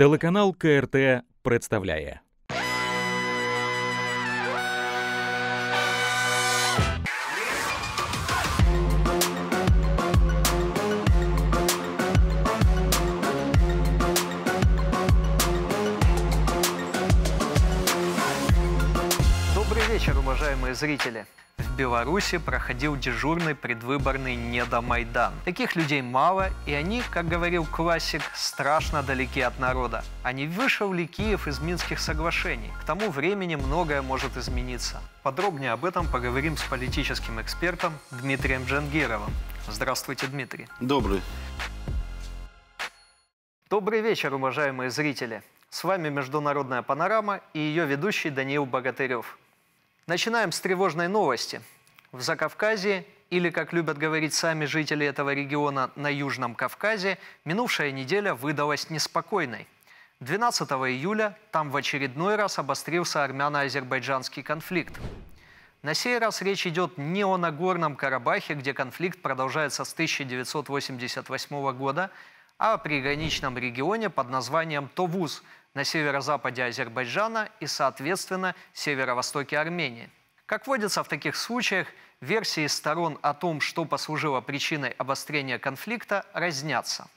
Телеканал КРТ представляє. Добрый вечер, уважаемые зрители в Беларуси проходил дежурный предвыборный недомайдан. Таких людей мало, и они, как говорил классик, страшно далеки от народа. А не вышел ли Киев из Минских соглашений? К тому времени многое может измениться. Подробнее об этом поговорим с политическим экспертом Дмитрием Джангировым. Здравствуйте, Дмитрий. Добрый. Добрый вечер, уважаемые зрители. С вами «Международная панорама» и ее ведущий Даниил Богатырев – Начинаем с тревожной новости. В Закавказье, или, как любят говорить сами жители этого региона на Южном Кавказе, минувшая неделя выдалась неспокойной. 12 июля там в очередной раз обострился армяно-азербайджанский конфликт. На сей раз речь идет не о Нагорном Карабахе, где конфликт продолжается с 1988 года, а о приграничном регионе под названием Товуз – на северо-западе Азербайджана и, соответственно, северо-востоке Армении. Как водится в таких случаях, версии сторон о том, что послужило причиной обострения конфликта, разнятся.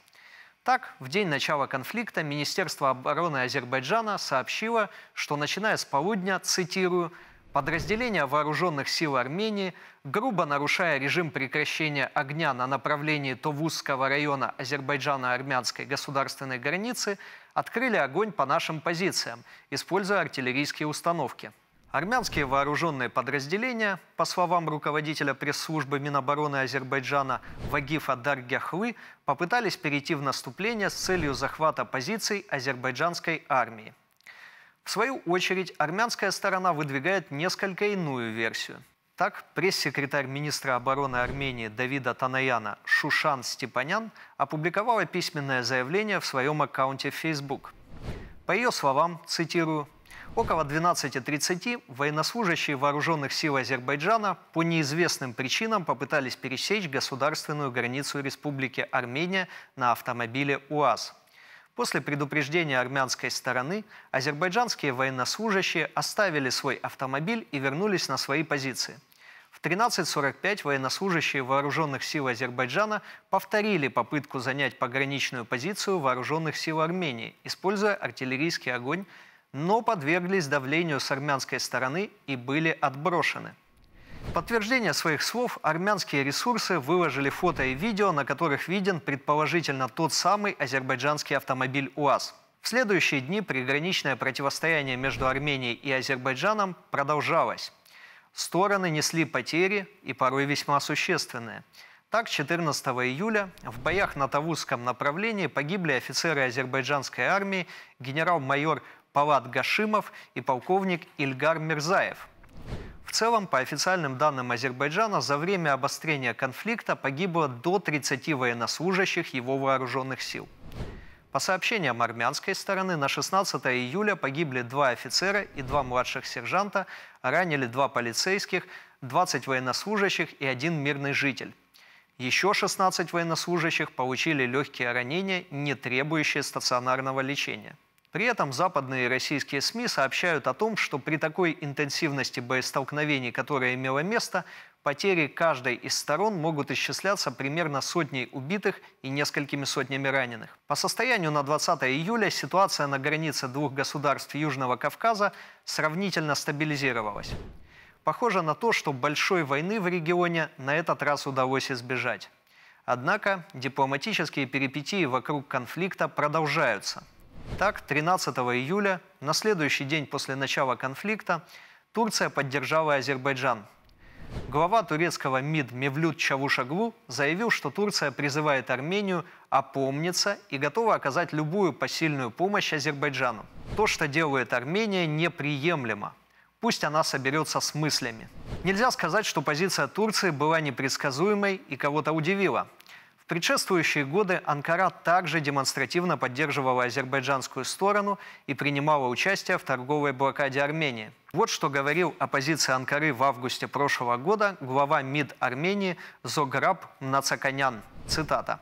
Так, в день начала конфликта Министерство обороны Азербайджана сообщило, что начиная с полудня, цитирую, Подразделения вооруженных сил Армении, грубо нарушая режим прекращения огня на направлении Товузского района Азербайджана-армянской государственной границы, открыли огонь по нашим позициям, используя артиллерийские установки. Армянские вооруженные подразделения, по словам руководителя пресс-службы Минобороны Азербайджана Вагифа Даргяхлы, попытались перейти в наступление с целью захвата позиций азербайджанской армии. В свою очередь, армянская сторона выдвигает несколько иную версию. Так, пресс-секретарь министра обороны Армении Давида Танаяна Шушан Степанян опубликовала письменное заявление в своем аккаунте в Facebook. По ее словам, цитирую, Около 12.30 военнослужащие вооруженных сил Азербайджана по неизвестным причинам попытались пересечь государственную границу Республики Армения на автомобиле УАЗ – После предупреждения армянской стороны азербайджанские военнослужащие оставили свой автомобиль и вернулись на свои позиции. В 13.45 военнослужащие вооруженных сил Азербайджана повторили попытку занять пограничную позицию вооруженных сил Армении, используя артиллерийский огонь, но подверглись давлению с армянской стороны и были отброшены – подтверждение своих слов армянские ресурсы выложили фото и видео, на которых виден предположительно тот самый азербайджанский автомобиль УАЗ. В следующие дни приграничное противостояние между Арменией и Азербайджаном продолжалось. Стороны несли потери и порой весьма существенные. Так, 14 июля в боях на Тавузском направлении погибли офицеры азербайджанской армии генерал-майор Палат Гашимов и полковник Ильгар Мирзаев – целом, по официальным данным Азербайджана, за время обострения конфликта погибло до 30 военнослужащих его вооруженных сил. По сообщениям армянской стороны, на 16 июля погибли два офицера и два младших сержанта, ранили два полицейских, 20 военнослужащих и один мирный житель. Еще 16 военнослужащих получили легкие ранения, не требующие стационарного лечения. При этом западные российские СМИ сообщают о том, что при такой интенсивности боестолкновений, которая имела место, потери каждой из сторон могут исчисляться примерно сотней убитых и несколькими сотнями раненых. По состоянию на 20 июля ситуация на границе двух государств Южного Кавказа сравнительно стабилизировалась. Похоже на то, что большой войны в регионе на этот раз удалось избежать. Однако дипломатические перипетии вокруг конфликта продолжаются – так, 13 июля, на следующий день после начала конфликта, Турция поддержала Азербайджан. Глава турецкого МИД Мевлюд Чавушаглу заявил, что Турция призывает Армению опомниться и готова оказать любую посильную помощь Азербайджану. То, что делает Армения, неприемлемо. Пусть она соберется с мыслями. Нельзя сказать, что позиция Турции была непредсказуемой и кого-то удивила. В предшествующие годы Анкара также демонстративно поддерживала азербайджанскую сторону и принимала участие в торговой блокаде Армении. Вот что говорил оппозиция Анкары в августе прошлого года глава МИД Армении Зограб Нацаканян. Цитата.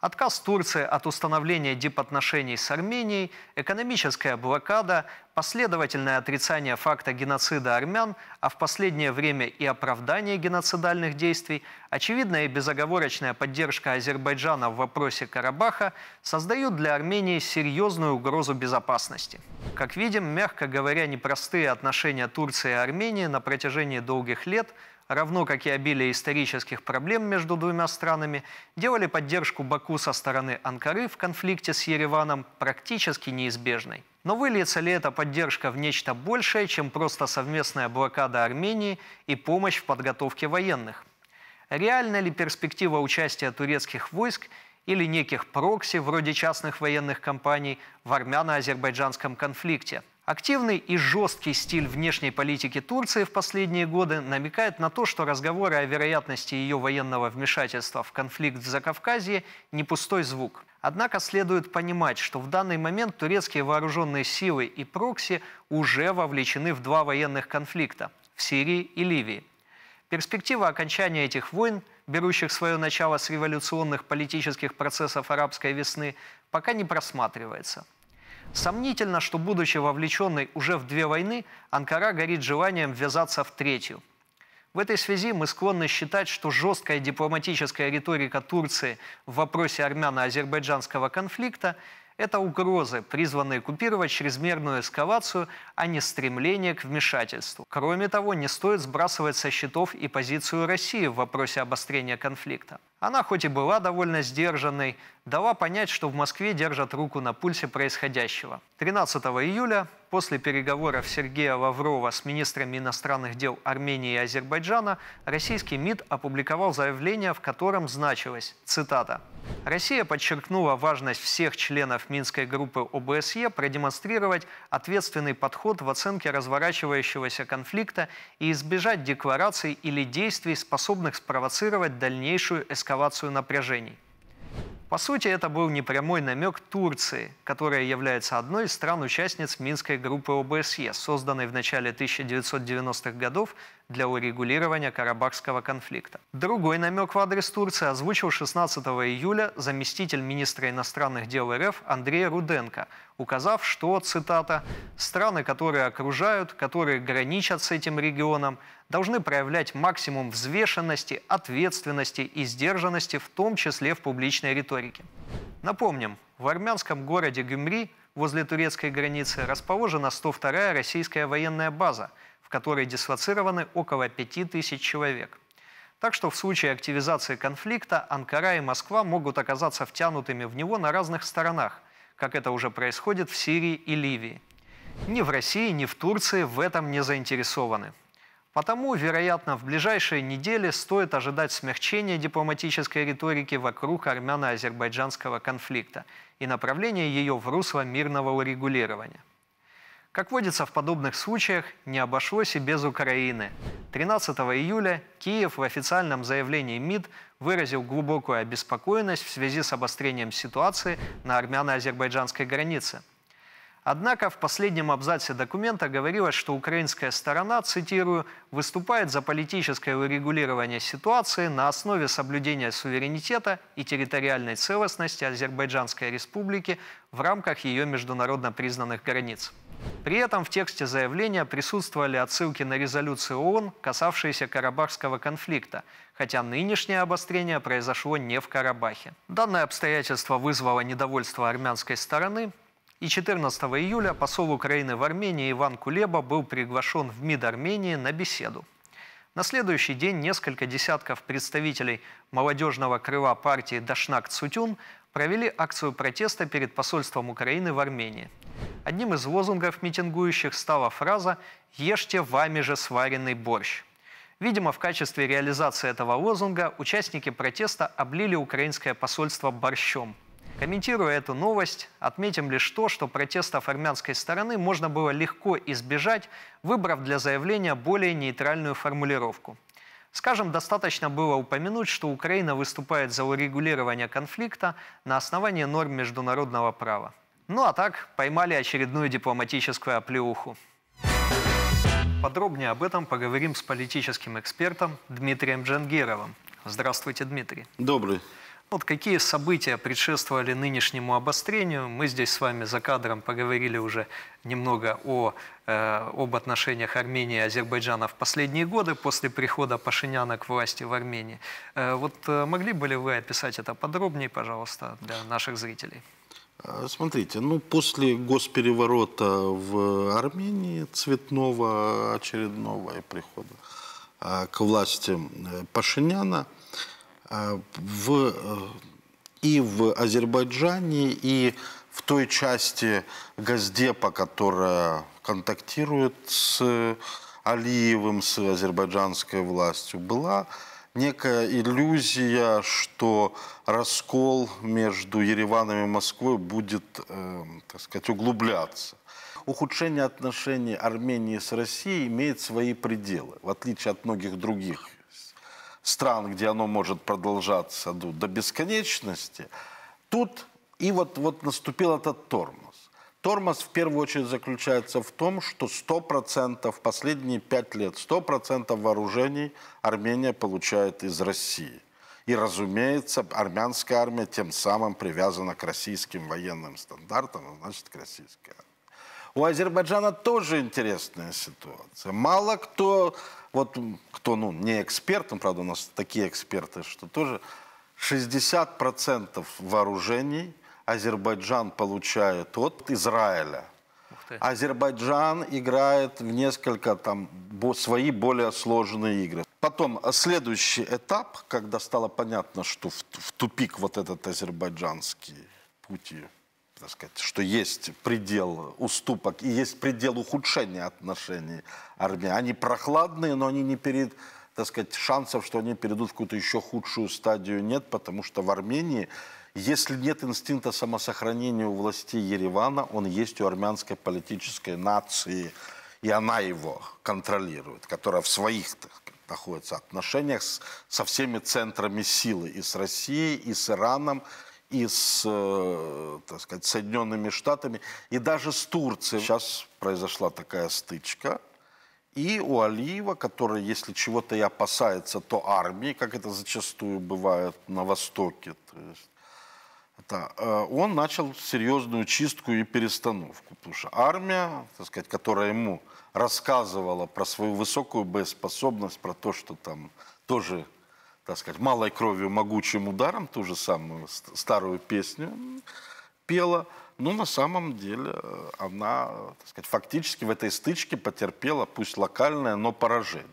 Отказ Турции от установления дипотношений с Арменией, экономическая блокада, последовательное отрицание факта геноцида армян, а в последнее время и оправдание геноцидальных действий, очевидная и безоговорочная поддержка Азербайджана в вопросе Карабаха создают для Армении серьезную угрозу безопасности. Как видим, мягко говоря, непростые отношения Турции и Армении на протяжении долгих лет – равно как и обилие исторических проблем между двумя странами, делали поддержку Баку со стороны Анкары в конфликте с Ереваном практически неизбежной. Но выльется ли эта поддержка в нечто большее, чем просто совместная блокада Армении и помощь в подготовке военных? Реальна ли перспектива участия турецких войск или неких прокси, вроде частных военных компаний, в армяно-азербайджанском конфликте? Активный и жесткий стиль внешней политики Турции в последние годы намекает на то, что разговоры о вероятности ее военного вмешательства в конфликт в Закавказье не пустой звук. Однако следует понимать, что в данный момент турецкие вооруженные силы и прокси уже вовлечены в два военных конфликта – в Сирии и Ливии. Перспектива окончания этих войн, берущих свое начало с революционных политических процессов арабской весны, пока не просматривается – Сомнительно, что, будучи вовлеченной уже в две войны, Анкара горит желанием ввязаться в третью. В этой связи мы склонны считать, что жесткая дипломатическая риторика Турции в вопросе армяно-азербайджанского конфликта – это угрозы, призванные купировать чрезмерную эскалацию, а не стремление к вмешательству. Кроме того, не стоит сбрасывать со счетов и позицию России в вопросе обострения конфликта. Она хоть и была довольно сдержанной, дала понять, что в Москве держат руку на пульсе происходящего. 13 июля, после переговоров Сергея Лаврова с министрами иностранных дел Армении и Азербайджана, российский МИД опубликовал заявление, в котором значилось, цитата, «Россия подчеркнула важность всех членов Минской группы ОБСЕ продемонстрировать ответственный подход в оценке разворачивающегося конфликта и избежать деклараций или действий, способных спровоцировать дальнейшую эскалацию эскалацию напряжений. По сути, это был непрямой намек Турции, которая является одной из стран-участниц Минской группы ОБСЕ, созданной в начале 1990-х годов для урегулирования Карабахского конфликта. Другой намек в адрес Турции озвучил 16 июля заместитель министра иностранных дел РФ Андрей Руденко, указав, что, цитата, «страны, которые окружают, которые граничат с этим регионом, должны проявлять максимум взвешенности, ответственности и сдержанности, в том числе в публичной риторике. Напомним, в армянском городе Гюмри возле турецкой границы расположена 102-я российская военная база, в которой дислоцированы около 5000 человек. Так что в случае активизации конфликта Анкара и Москва могут оказаться втянутыми в него на разных сторонах, как это уже происходит в Сирии и Ливии. Ни в России, ни в Турции в этом не заинтересованы. Потому, вероятно, в ближайшие недели стоит ожидать смягчения дипломатической риторики вокруг армяно-азербайджанского конфликта и направления ее в русло мирного урегулирования. Как водится в подобных случаях, не обошлось и без Украины. 13 июля Киев в официальном заявлении МИД выразил глубокую обеспокоенность в связи с обострением ситуации на армяно-азербайджанской границе – Однако в последнем абзаце документа говорилось, что украинская сторона, цитирую, выступает за политическое урегулирование ситуации на основе соблюдения суверенитета и территориальной целостности Азербайджанской республики в рамках ее международно признанных границ. При этом в тексте заявления присутствовали отсылки на резолюции ООН, касавшиеся Карабахского конфликта, хотя нынешнее обострение произошло не в Карабахе. Данное обстоятельство вызвало недовольство армянской стороны, и 14 июля посол Украины в Армении Иван Кулеба был приглашен в МИД Армении на беседу. На следующий день несколько десятков представителей молодежного крыла партии «Дашнак Цутюн» провели акцию протеста перед посольством Украины в Армении. Одним из лозунгов митингующих стала фраза «Ешьте вами же сваренный борщ». Видимо, в качестве реализации этого лозунга участники протеста облили украинское посольство борщом – Комментируя эту новость, отметим лишь то, что протестов армянской стороны можно было легко избежать, выбрав для заявления более нейтральную формулировку. Скажем, достаточно было упомянуть, что Украина выступает за урегулирование конфликта на основании норм международного права. Ну а так, поймали очередную дипломатическую оплеуху. Подробнее об этом поговорим с политическим экспертом Дмитрием Джангировым. Здравствуйте, Дмитрий. Добрый. Вот какие события предшествовали нынешнему обострению? Мы здесь с вами за кадром поговорили уже немного о, э, об отношениях Армении и Азербайджана в последние годы после прихода Пашиняна к власти в Армении. Э, вот э, могли бы ли вы описать это подробнее, пожалуйста, для наших зрителей? Э, смотрите, ну после госпереворота в Армении цветного очередного и прихода э, к власти э, Пашиняна – а, в, э, и в Азербайджане, и в той части Газдепа, которая контактирует с Алиевым, с азербайджанской властью, была некая иллюзия, что раскол между Ереваном и Москвой будет, э, так сказать, углубляться. Ухудшение отношений Армении с Россией имеет свои пределы, в отличие от многих других стран, где оно может продолжаться ну, до бесконечности, тут и вот, вот наступил этот тормоз. Тормоз в первую очередь заключается в том, что 100% последние 5 лет 100% вооружений Армения получает из России. И, разумеется, армянская армия тем самым привязана к российским военным стандартам, а значит, к российской армии. У Азербайджана тоже интересная ситуация. Мало кто, вот кто ну, не эксперт, ну, правда, у нас такие эксперты, что тоже 60% вооружений Азербайджан получает от Израиля. Азербайджан играет в несколько там свои более сложные игры. Потом следующий этап, когда стало понятно, что в, в тупик вот этот азербайджанский путь так сказать, что есть предел уступок и есть предел ухудшения отношений армии. Они прохладные, но они не перед, так сказать, шансов, что они перейдут в какую-то еще худшую стадию нет, потому что в Армении, если нет инстинкта самосохранения у власти Еревана, он есть у армянской политической нации, и она его контролирует, которая в своих так сказать, находится отношениях с, со всеми центрами силы и с Россией, и с Ираном, и с, э, так сказать, Соединенными Штатами, и даже с Турцией. Сейчас произошла такая стычка, и у Алиева, который, если чего-то и опасается, то армии, как это зачастую бывает на Востоке, то есть, это, э, он начал серьезную чистку и перестановку, потому что армия, так сказать, которая ему рассказывала про свою высокую боеспособность, про то, что там тоже так сказать, малой кровью, могучим ударом, ту же самую старую песню пела. Но ну, на самом деле э, она, так сказать, фактически в этой стычке потерпела, пусть локальное, но поражение.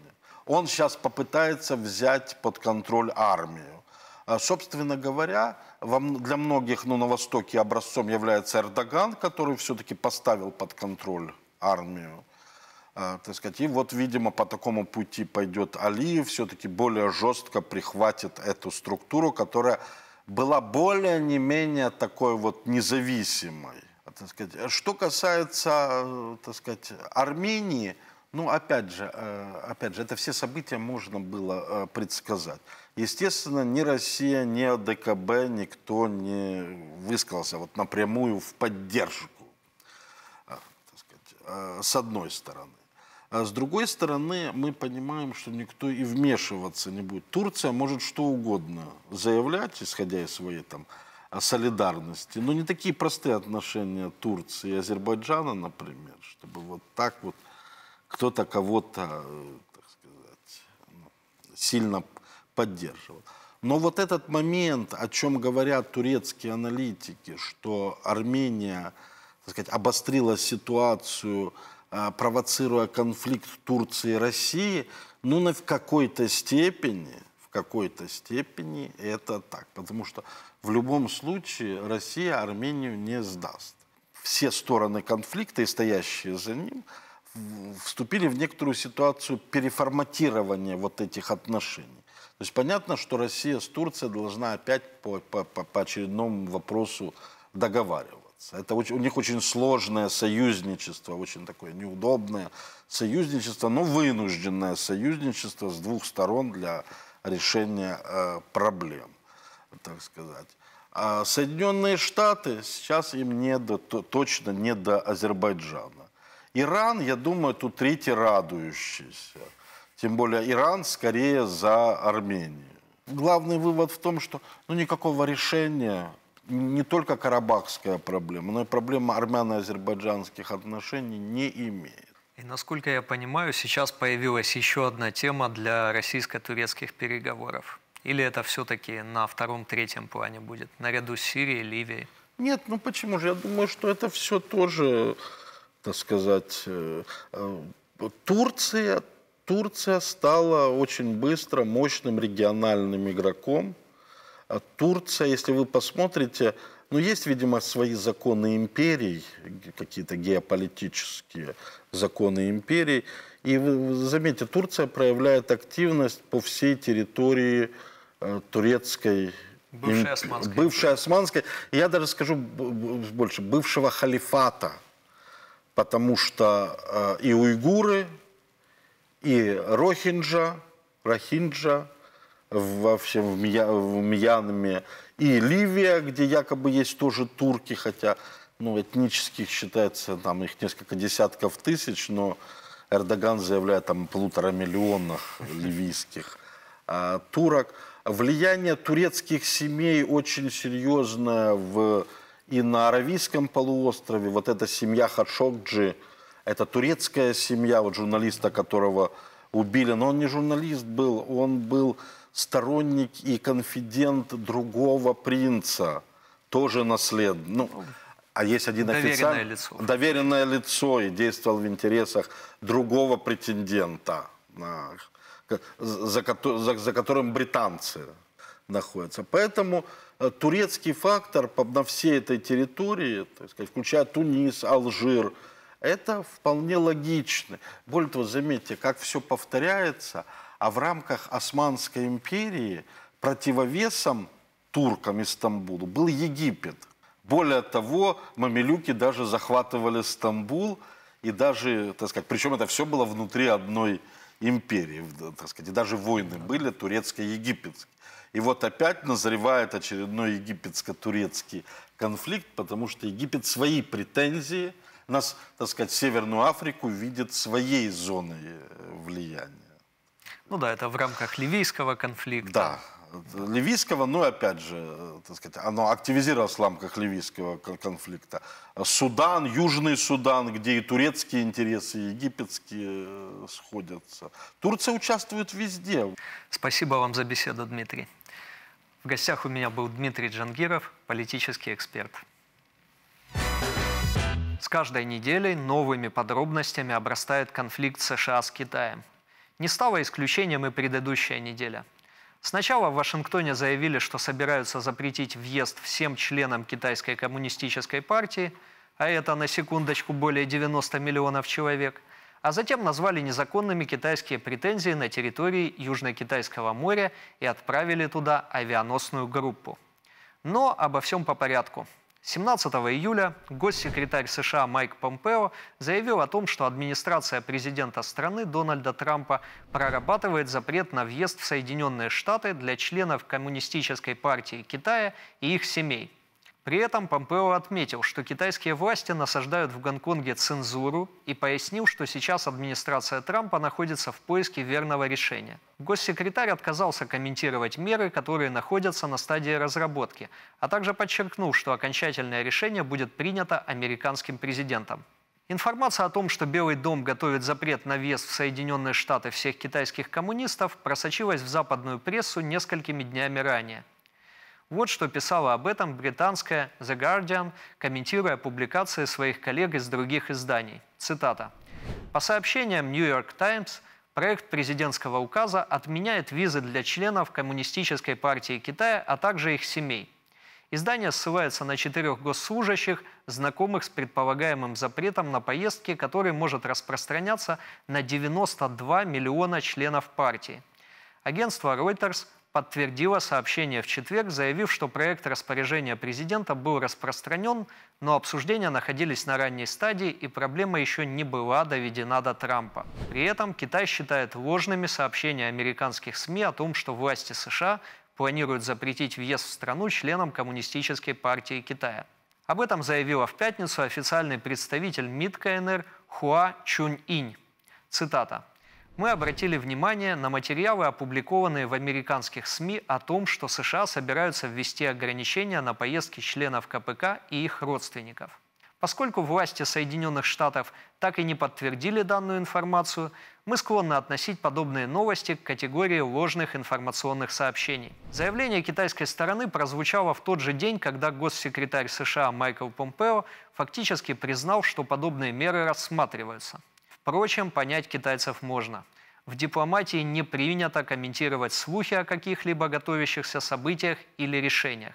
Он сейчас попытается взять под контроль армию. А, собственно говоря, для многих ну, на Востоке образцом является Эрдоган, который все-таки поставил под контроль армию. Э, так сказать. И вот, видимо, по такому пути пойдет Алиев, все-таки более жестко прихватит эту структуру, которая была более не менее такой вот независимой. А, так сказать. Э, что касается, э, так сказать, Армении, ну, опять же, опять же, это все события можно было предсказать. Естественно, ни Россия, ни ДКБ, никто не высказался вот напрямую в поддержку, так сказать, с одной стороны. А с другой стороны, мы понимаем, что никто и вмешиваться не будет. Турция может что угодно заявлять, исходя из своей там а, солидарности. Но не такие простые отношения Турции и Азербайджана, например, чтобы вот так вот кто-то кого-то, э, так сказать, ну, сильно поддерживал. Но вот этот момент, о чем говорят турецкие аналитики, что Армения, так сказать, обострила ситуацию а, провоцируя конфликт Турции и России, ну, на в какой-то степени, в какой-то степени это так. Потому что в любом случае Россия Армению не сдаст. Все стороны конфликта и стоящие за ним вступили в некоторую ситуацию переформатирования вот этих отношений. То есть понятно, что Россия с Турцией должна опять по, по, по очередному вопросу договариваться оставаться. Это очень, у них очень сложное союзничество, очень такое неудобное союзничество, но вынужденное союзничество с двух сторон для решения э, проблем, так сказать. А Соединенные Штаты сейчас им не до, то, точно не до Азербайджана. Иран, я думаю, тут третий радующийся. Тем более Иран скорее за Армению. Главный вывод в том, что ну, никакого решения не только карабахская проблема, но и проблема армяно-азербайджанских отношений не имеет. И насколько я понимаю, сейчас появилась еще одна тема для российско-турецких переговоров. Или это все-таки на втором-третьем плане будет, наряду с Сирией, Ливией? Нет, ну почему же? Я думаю, что это все тоже, так сказать, э, э, Турция, Турция стала очень быстро мощным региональным игроком Э, Турция, если вы посмотрите, ну, есть, видимо, свои законы империй, какие-то геополитические законы империй. И вы заметьте, Турция проявляет активность по всей территории э, турецкой Бывшей османской. Бывшей османской. Я даже скажу больше, бывшего халифата. Потому что э, и уйгуры, и рохинджа, рохинджа, во всем в, Мья, Мьянме, и Ливия, где якобы есть тоже турки, хотя ну, этнических считается там их несколько десятков тысяч, но Эрдоган заявляет там полутора миллионах ливийских а, турок. Влияние турецких семей очень серьезное в, и на Аравийском полуострове. Вот эта семья Хадшокджи, это турецкая семья, вот журналиста, которого убили, но он не журналист был, он был сторонник и конфидент другого принца, тоже наслед. Ну, а есть один доверенное официальный... Лицо. Доверенное лицо. и действовал в интересах другого претендента, за, за, за которым британцы находятся. Поэтому э, турецкий фактор на всей этой территории, то есть включая Тунис, Алжир, это вполне логично. Более того, заметьте, как все повторяется – а в рамках Османской империи противовесом туркам Стамбулу был Египет. Более того, мамилюки даже захватывали Стамбул, и даже, так сказать, причем это все было внутри одной империи, так сказать, и даже войны были турецко-египетские. И вот опять назревает очередной египетско-турецкий конфликт, потому что Египет свои претензии, нас, так сказать, Северную Африку видит своей зоной э, влияния. Ну да, это в рамках ливийского конфликта. Да, ливийского, ну опять же, э, так сказать, оно активизировалось в рамках ливийского конфликта. Судан, Южный Судан, где и турецкие интересы, и египетские э, сходятся. Турция участвует везде. Спасибо вам за беседу, Дмитрий. В гостях у меня был Дмитрий Джангиров, политический эксперт. С каждой неделей новыми подробностями обрастает конфликт США с Китаем – не стало исключением и предыдущая неделя. Сначала в Вашингтоне заявили, что собираются запретить въезд всем членам Китайской коммунистической партии, а это на секундочку более 90 миллионов человек, а затем назвали незаконными китайские претензии на территории Южно-Китайского моря и отправили туда авианосную группу. Но обо всем по порядку. 17 июля госсекретарь США Майк Помпео заявил о том, что администрация президента страны Дональда Трампа прорабатывает запрет на въезд в Соединенные Штаты для членов Коммунистической партии Китая и их семей – при этом Помпео отметил, что китайские власти насаждают в Гонконге цензуру и пояснил, что сейчас администрация Трампа находится в поиске верного решения. Госсекретарь отказался комментировать меры, которые находятся на стадии разработки, а также подчеркнул, что окончательное решение будет принято американским президентом. Информация о том, что Белый дом готовит запрет на въезд в Соединенные Штаты всех китайских коммунистов, просочилась в западную прессу несколькими днями ранее – вот что писала об этом британская The Guardian, комментируя публикации своих коллег из других изданий. Цитата. По сообщениям New York Times, проект президентского указа отменяет визы для членов Коммунистической партии Китая, а также их семей. Издание ссылается на четырех госслужащих, знакомых с предполагаемым запретом на поездки, который может распространяться на 92 миллиона членов партии. Агентство Reuters подтвердила сообщение в четверг, заявив, что проект распоряжения президента был распространен, но обсуждения находились на ранней стадии и проблема еще не была доведена до Трампа. При этом Китай считает ложными сообщения американских СМИ о том, что власти США планируют запретить въезд в страну членам Коммунистической партии Китая. Об этом заявила в пятницу официальный представитель МИД КНР Хуа Чунь Инь. Цитата мы обратили внимание на материалы, опубликованные в американских СМИ о том, что США собираются ввести ограничения на поездки членов КПК и их родственников. Поскольку власти Соединенных Штатов так и не подтвердили данную информацию, мы склонны относить подобные новости к категории ложных информационных сообщений. Заявление китайской стороны прозвучало в тот же день, когда госсекретарь США Майкл Помпео фактически признал, что подобные меры рассматриваются – Впрочем, понять китайцев можно. В дипломатии не принято комментировать слухи о каких-либо готовящихся событиях или решениях,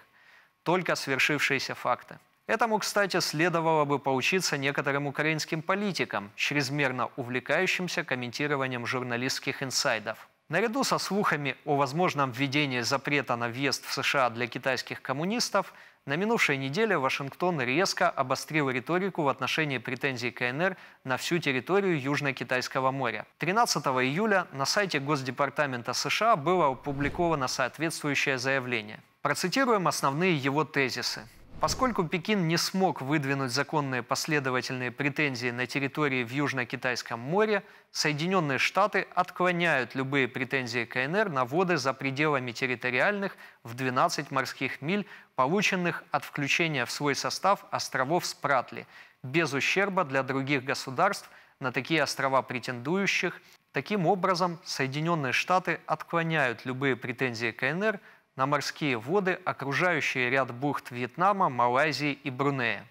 только свершившиеся факты. Этому, кстати, следовало бы поучиться некоторым украинским политикам, чрезмерно увлекающимся комментированием журналистских инсайдов. Наряду со слухами о возможном введении запрета на въезд в США для китайских коммунистов, на минувшей неделе Вашингтон резко обострил риторику в отношении претензий КНР на всю территорию Южно-Китайского моря. 13 июля на сайте Госдепартамента США было опубликовано соответствующее заявление. Процитируем основные его тезисы. Поскольку Пекин не смог выдвинуть законные последовательные претензии на территории в Южно-Китайском море, Соединенные Штаты отклоняют любые претензии КНР на воды за пределами территориальных в 12 морских миль, полученных от включения в свой состав островов Спратли, без ущерба для других государств на такие острова претендующих. Таким образом, Соединенные Штаты отклоняют любые претензии КНР – на морские воды, окружающие ряд бухт Вьетнама, Малайзии и Брунея.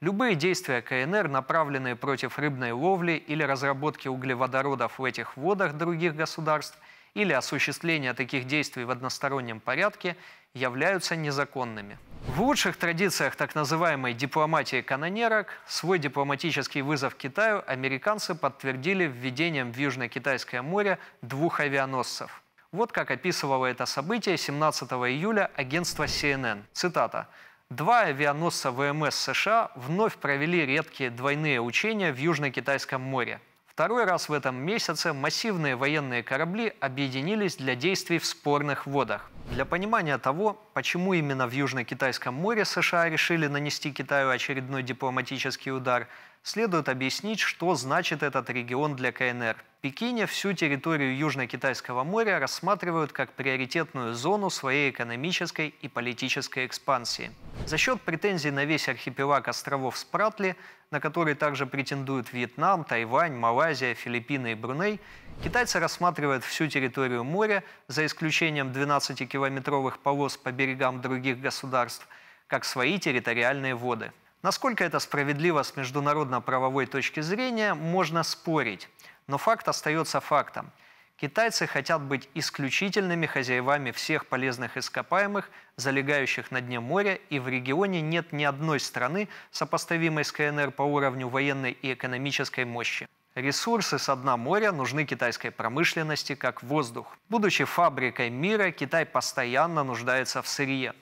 Любые действия КНР, направленные против рыбной ловли или разработки углеводородов в этих водах других государств, или осуществление таких действий в одностороннем порядке, являются незаконными. В лучших традициях так называемой дипломатии канонерок свой дипломатический вызов Китаю американцы подтвердили введением в Южно-Китайское море двух авианосцев – вот как описывало это событие 17 июля агентство CNN. Цитата. Два авианосца ВМС США вновь провели редкие двойные учения в Южно-Китайском море. Второй раз в этом месяце массивные военные корабли объединились для действий в спорных водах. Для понимания того, почему именно в Южно-Китайском море США решили нанести Китаю очередной дипломатический удар, следует объяснить, что значит этот регион для КНР. В Пекине всю территорию Южно-Китайского моря рассматривают как приоритетную зону своей экономической и политической экспансии. За счет претензий на весь архипелаг островов Спратли – на которые также претендуют Вьетнам, Тайвань, Малайзия, Филиппины и Бруней, китайцы рассматривают всю территорию моря, за исключением 12-километровых полос по берегам других государств, как свои территориальные воды. Насколько это справедливо с международно-правовой точки зрения, можно спорить, но факт остается фактом – Китайцы хотят быть исключительными хозяевами всех полезных ископаемых, залегающих на дне моря, и в регионе нет ни одной страны, сопоставимой с КНР по уровню военной и экономической мощи. Ресурсы со дна моря нужны китайской промышленности как воздух. Будучи фабрикой мира, Китай постоянно нуждается в сырье.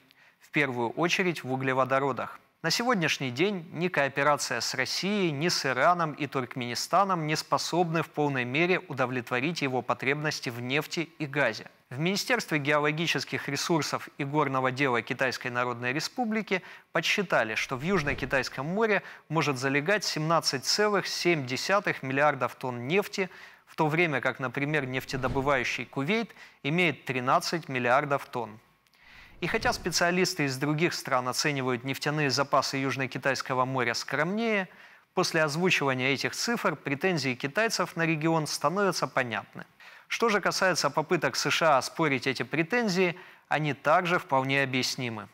В первую очередь в углеводородах. На сегодняшний день ни кооперация с Россией, ни с Ираном и Туркменистаном не способны в полной мере удовлетворить его потребности в нефти и газе. В Министерстве геологических ресурсов и горного дела Китайской Народной Республики подсчитали, что в Южно-Китайском море может залегать 17,7 миллиардов тонн нефти, в то время как, например, нефтедобывающий Кувейт имеет 13 миллиардов тонн. И хотя специалисты из других стран оценивают нефтяные запасы Южно-Китайского моря скромнее, после озвучивания этих цифр претензии китайцев на регион становятся понятны. Что же касается попыток США оспорить эти претензии, они также вполне объяснимы.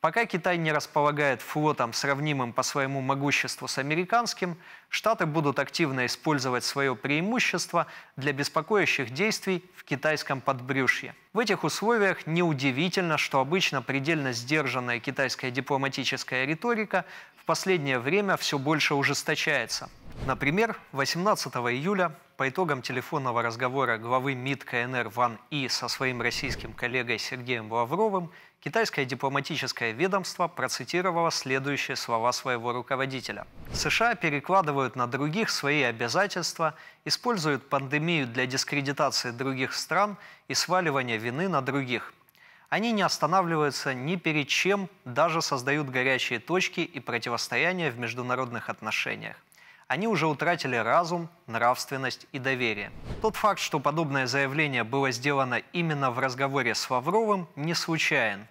Пока Китай не располагает флотом, сравнимым по своему могуществу с американским, Штаты будут активно использовать свое преимущество для беспокоящих действий в китайском подбрюшье. В этих условиях неудивительно, что обычно предельно сдержанная китайская дипломатическая риторика в последнее время все больше ужесточается. Например, 18 июля по итогам телефонного разговора главы МИД КНР Ван И со своим российским коллегой Сергеем Лавровым – китайское дипломатическое ведомство процитировало следующие слова своего руководителя. США перекладывают на других свои обязательства, используют пандемию для дискредитации других стран и сваливания вины на других. Они не останавливаются ни перед чем, даже создают горячие точки и противостояния в международных отношениях они уже утратили разум, нравственность и доверие. Тот факт, что подобное заявление было сделано именно в разговоре с Вавровым, не случайен.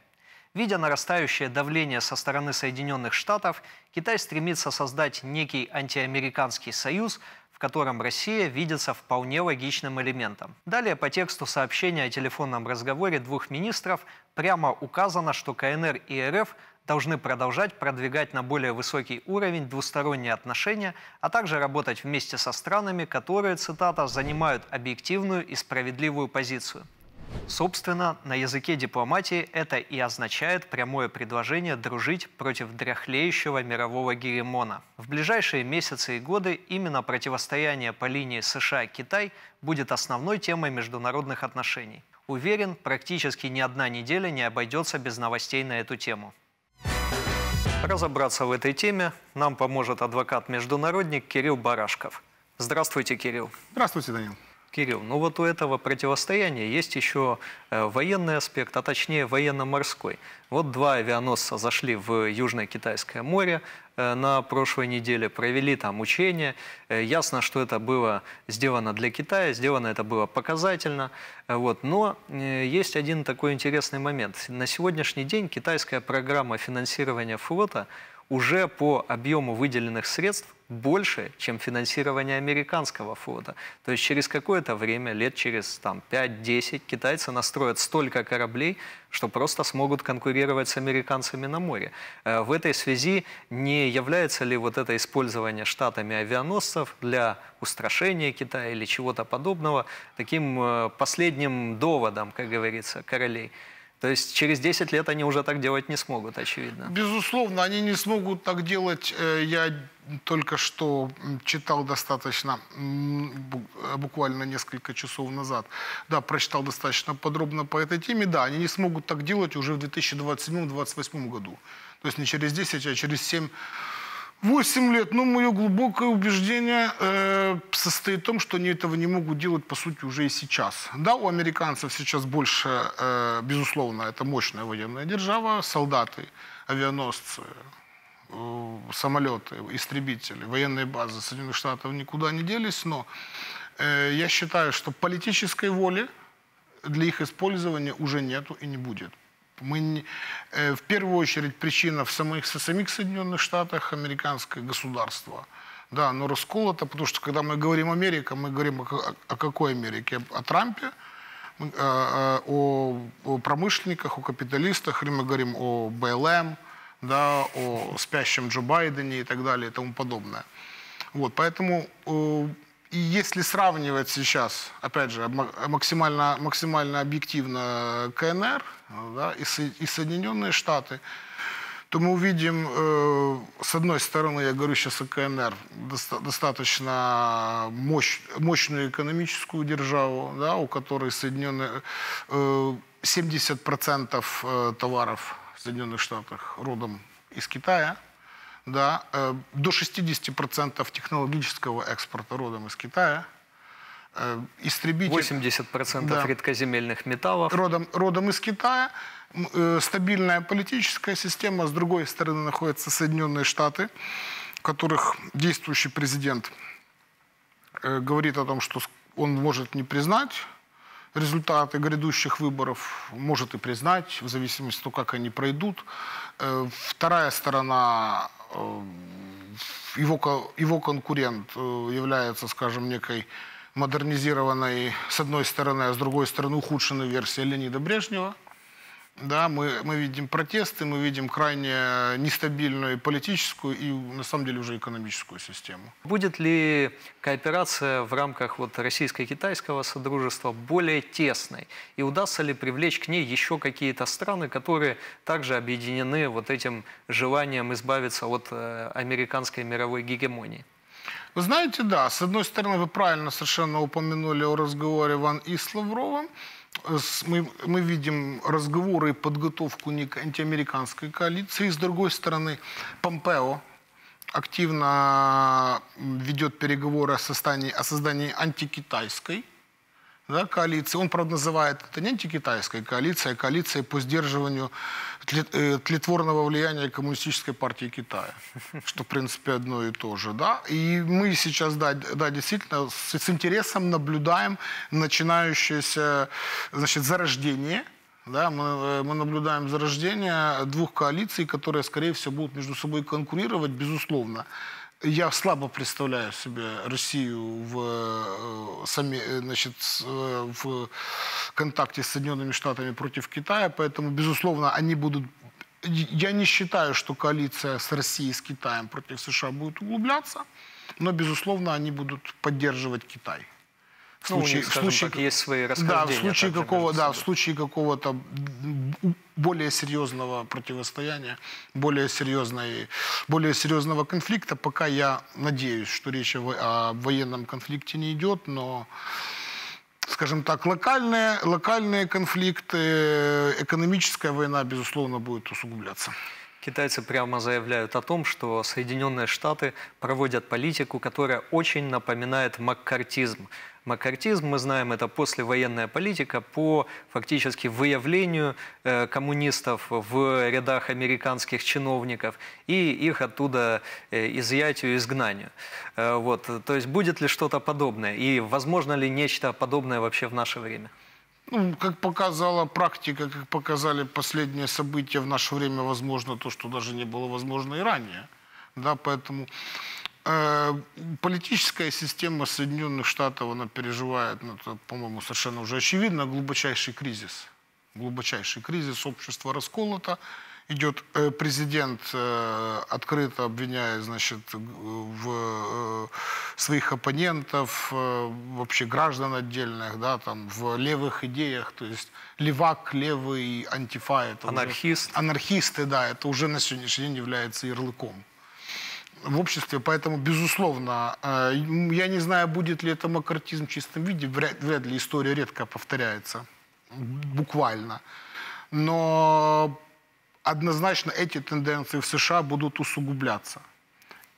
Видя нарастающее давление со стороны Соединенных Штатов, Китай стремится создать некий антиамериканский союз, в котором Россия видится вполне логичным элементом. Далее по тексту сообщения о телефонном разговоре двух министров прямо указано, что КНР и РФ должны продолжать продвигать на более высокий уровень двусторонние отношения, а также работать вместе со странами, которые, цитата, «занимают объективную и справедливую позицию». Собственно, на языке дипломатии это и означает прямое предложение дружить против дряхлеющего мирового геремона. В ближайшие месяцы и годы именно противостояние по линии США-Китай будет основной темой международных отношений. Уверен, практически ни одна неделя не обойдется без новостей на эту тему. Разобраться в этой теме нам поможет адвокат-международник Кирилл Барашков. Здравствуйте, Кирилл. Здравствуйте, Данил. Кирилл, ну вот у этого противостояния есть еще э, военный аспект, а точнее военно-морской. Вот два авианосца зашли в Южное Китайское море э, на прошлой неделе, провели там учения. Э, ясно, что это было сделано для Китая, сделано это было показательно. Вот. Но есть один такой интересный момент. На сегодняшний день китайская программа финансирования флота уже по объему выделенных средств больше, чем финансирование американского флота. То есть через какое-то время, лет через там, 5-10, китайцы настроят столько кораблей, что просто смогут конкурировать с американцами на море. Э, в этой связи не является ли вот это использование штатами авианосцев для устрашения Китая или чего-то подобного таким э, последним доводом, как говорится, королей? То есть через 10 лет они уже так делать не смогут, очевидно. Безусловно, они не смогут так делать. Э, я только что читал достаточно, э, буквально несколько часов назад, да, прочитал достаточно подробно по этой теме. Да, они не смогут так делать уже в 2027-2028 году. То есть не через 10, а через 7 8 лет. Но ну, мое глубокое убеждение э, состоит в том, что они этого не могут делать, по сути, уже и сейчас. Да, у американцев сейчас больше, э, безусловно, это мощная военная держава, солдаты, авианосцы, э, самолеты, истребители, военные базы Соединенных Штатов никуда не делись, но э, я считаю, что политической воли для их использования уже нету и не будет. Мы, э, в первую очередь причина в самих, самих Соединенных Штатах, американское государство. Да, оно расколото, потому что когда мы говорим Америка, мы говорим о, о какой Америке? О Трампе, э, э, о, о промышленниках, о капиталистах, или мы говорим о БЛМ, да, о спящем Джо Байдене и так далее и тому подобное. Вот, поэтому и если сравнивать сейчас, опять же, максимально, максимально объективно КНР да, и, со, и Соединенные Штаты. То мы увидим, э, с одной стороны, я говорю сейчас о КНР, доста достаточно мощ, мощную экономическую державу, да, у которой Соединенные, э, 70% э, товаров в Соединенных Штатах родом из Китая, да, э, до 60% технологического экспорта родом из Китая – Э, истребитель... 80% да, редкоземельных металлов. Родом, родом из Китая. Э, стабильная политическая система. С другой стороны находятся Соединенные Штаты, в которых действующий президент э, говорит о том, что он может не признать результаты грядущих выборов, может и признать, в зависимости от того, как они пройдут. Вторая сторона его, его конкурент является, скажем, некой модернизированной, с одной стороны, а с другой стороны, ухудшенной версии Леонида Брежнева. Да, мы, мы видим протесты, мы видим крайне нестабильную политическую и, на самом деле, уже экономическую систему. Будет ли кооперация в рамках вот российско-китайского содружества более тесной? И удастся ли привлечь к ней еще какие-то страны, которые также объединены вот этим желанием избавиться от э, американской мировой гегемонии? Вы знаете, да, с одной стороны, вы правильно совершенно упомянули о разговоре Ван и с Лавровым. Мы, мы видим разговоры и подготовку не к антиамериканской коалиции. И С другой стороны, Помпео активно а, ведет переговоры о, создании, о создании антикитайской да, коалиции. Он, правда, называет это не антикитайской коалицией, а коалицией по сдерживанию э, тлетворного влияния Коммунистической партии Китая, что, в принципе, одно и то же. Да? И мы сейчас, да, да действительно, с, с интересом наблюдаем начинающееся значит, зарождение да, мы, э, мы наблюдаем зарождение двух коалиций, которые, скорее всего, будут между собой конкурировать, безусловно я слабо представляю себе Россию в, э, сами, э, значит, э, в контакте с Соединенными Штатами против Китая, поэтому, безусловно, они будут... Я не считаю, что коалиция с Россией, и с Китаем против США будет углубляться, но, безусловно, они будут поддерживать Китай. В ну, случае, них, в случае так, есть свои да, в случае какого, да, в случае какого-то более серьезного противостояния, более серьезной, более серьезного конфликта, пока я надеюсь, что речь о военном конфликте не идет, но скажем так, локальные, локальные конфликты, экономическая война, безусловно, будет усугубляться. Китайцы прямо заявляют о том, что Соединенные Штаты проводят политику, которая очень напоминает маккартизм. Маккартизм, мы знаем, это послевоенная политика по фактически выявлению э, коммунистов в рядах американских чиновников и их оттуда э, изъятию, изгнанию. Э, вот. То есть будет ли что-то подобное? И возможно ли нечто подобное вообще в наше время? Ну, как показала практика, как показали последние события в наше время, возможно то, что даже не было возможно и ранее. Да, поэтому Э, политическая система Соединенных Штатов, она переживает, ну, это, по-моему, совершенно уже очевидно, глубочайший кризис. Глубочайший кризис, общество расколото. Идет э, президент, э, открыто обвиняя, значит, в своих оппонентов, вообще граждан отдельных, да, там, в левых идеях, то есть левак, левый, антифа. Это Анархист. Уже, анархисты, да, это уже на сегодняшний день является ярлыком в обществе, поэтому, безусловно, э, я не знаю, будет ли это макартизм в чистом виде, вряд, вряд ли история редко повторяется, буквально. Но однозначно эти тенденции в США будут усугубляться.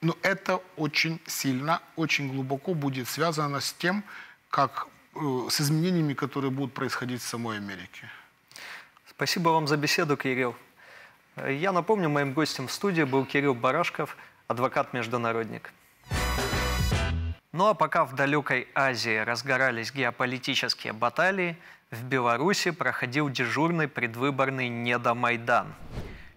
Но это очень сильно, очень глубоко будет связано с тем, как э, с изменениями, которые будут происходить в самой Америке. Спасибо вам за беседу, Кирилл. Э, я напомню, моим гостем в студии был Кирилл Барашков – адвокат-международник. Ну а пока в далекой Азии разгорались геополитические баталии, в Беларуси проходил дежурный предвыборный недомайдан.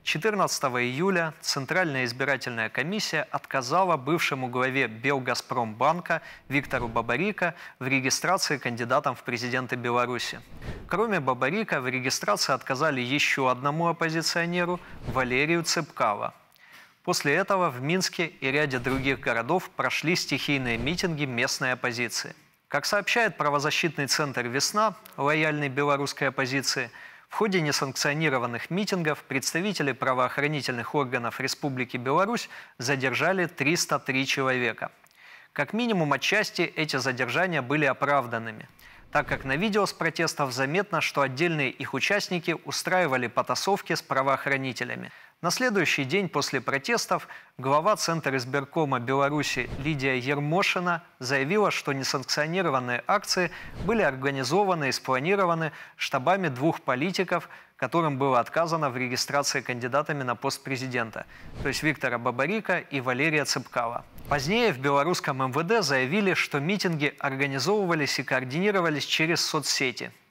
14 июля Центральная избирательная комиссия отказала бывшему главе Белгазпромбанка Виктору Бабарика в регистрации кандидатом в президенты Беларуси. Кроме Бабарика в регистрации отказали еще одному оппозиционеру Валерию Цепкало – После этого в Минске и ряде других городов прошли стихийные митинги местной оппозиции. Как сообщает правозащитный центр «Весна», лояльной белорусской оппозиции, в ходе несанкционированных митингов представители правоохранительных органов Республики Беларусь задержали 303 человека. Как минимум отчасти эти задержания были оправданными, так как на видео с протестов заметно, что отдельные их участники устраивали потасовки с правоохранителями – на следующий день после протестов глава Центра избиркома Беларуси Лидия Ермошина заявила, что несанкционированные акции были организованы и спланированы штабами двух политиков, которым было отказано в регистрации кандидатами на пост президента, то есть Виктора Бабарика и Валерия Цыпкала. Позднее в белорусском МВД заявили, что митинги организовывались и координировались через соцсети –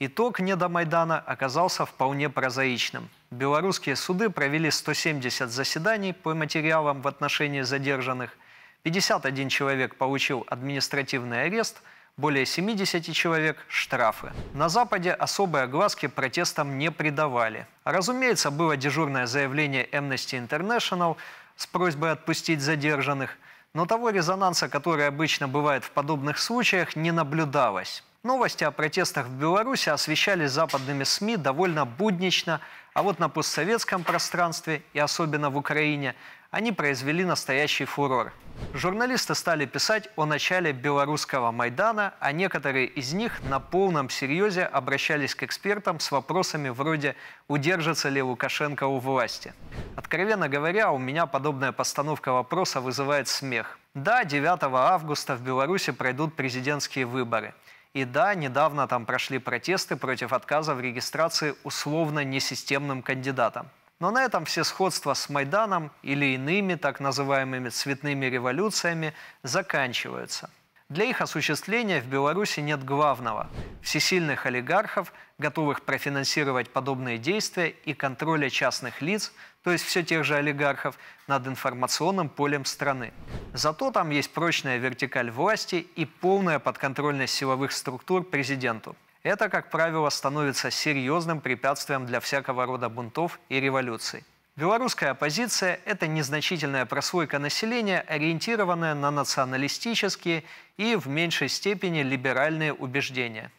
Итог недомайдана оказался вполне прозаичным. Белорусские суды провели 170 заседаний по материалам в отношении задержанных, 51 человек получил административный арест, более 70 человек – штрафы. На Западе особой огласки протестам не придавали. Разумеется, было дежурное заявление Amnesty International с просьбой отпустить задержанных, но того резонанса, который обычно бывает в подобных случаях, не наблюдалось. Новости о протестах в Беларуси освещали западными СМИ довольно буднично, а вот на постсоветском пространстве и особенно в Украине они произвели настоящий фурор. Журналисты стали писать о начале белорусского Майдана, а некоторые из них на полном серьезе обращались к экспертам с вопросами вроде «Удержится ли Лукашенко у власти?». Откровенно говоря, у меня подобная постановка вопроса вызывает смех. Да, 9 августа в Беларуси пройдут президентские выборы – и да, недавно там прошли протесты против отказа в регистрации условно несистемным кандидатам. Но на этом все сходства с Майданом или иными так называемыми цветными революциями заканчиваются. Для их осуществления в Беларуси нет главного – всесильных олигархов, готовых профинансировать подобные действия и контроля частных лиц, то есть все тех же олигархов, над информационным полем страны. Зато там есть прочная вертикаль власти и полная подконтрольность силовых структур президенту. Это, как правило, становится серьезным препятствием для всякого рода бунтов и революций. Белорусская оппозиция – это незначительная прослойка населения, ориентированная на националистические и в меньшей степени либеральные убеждения.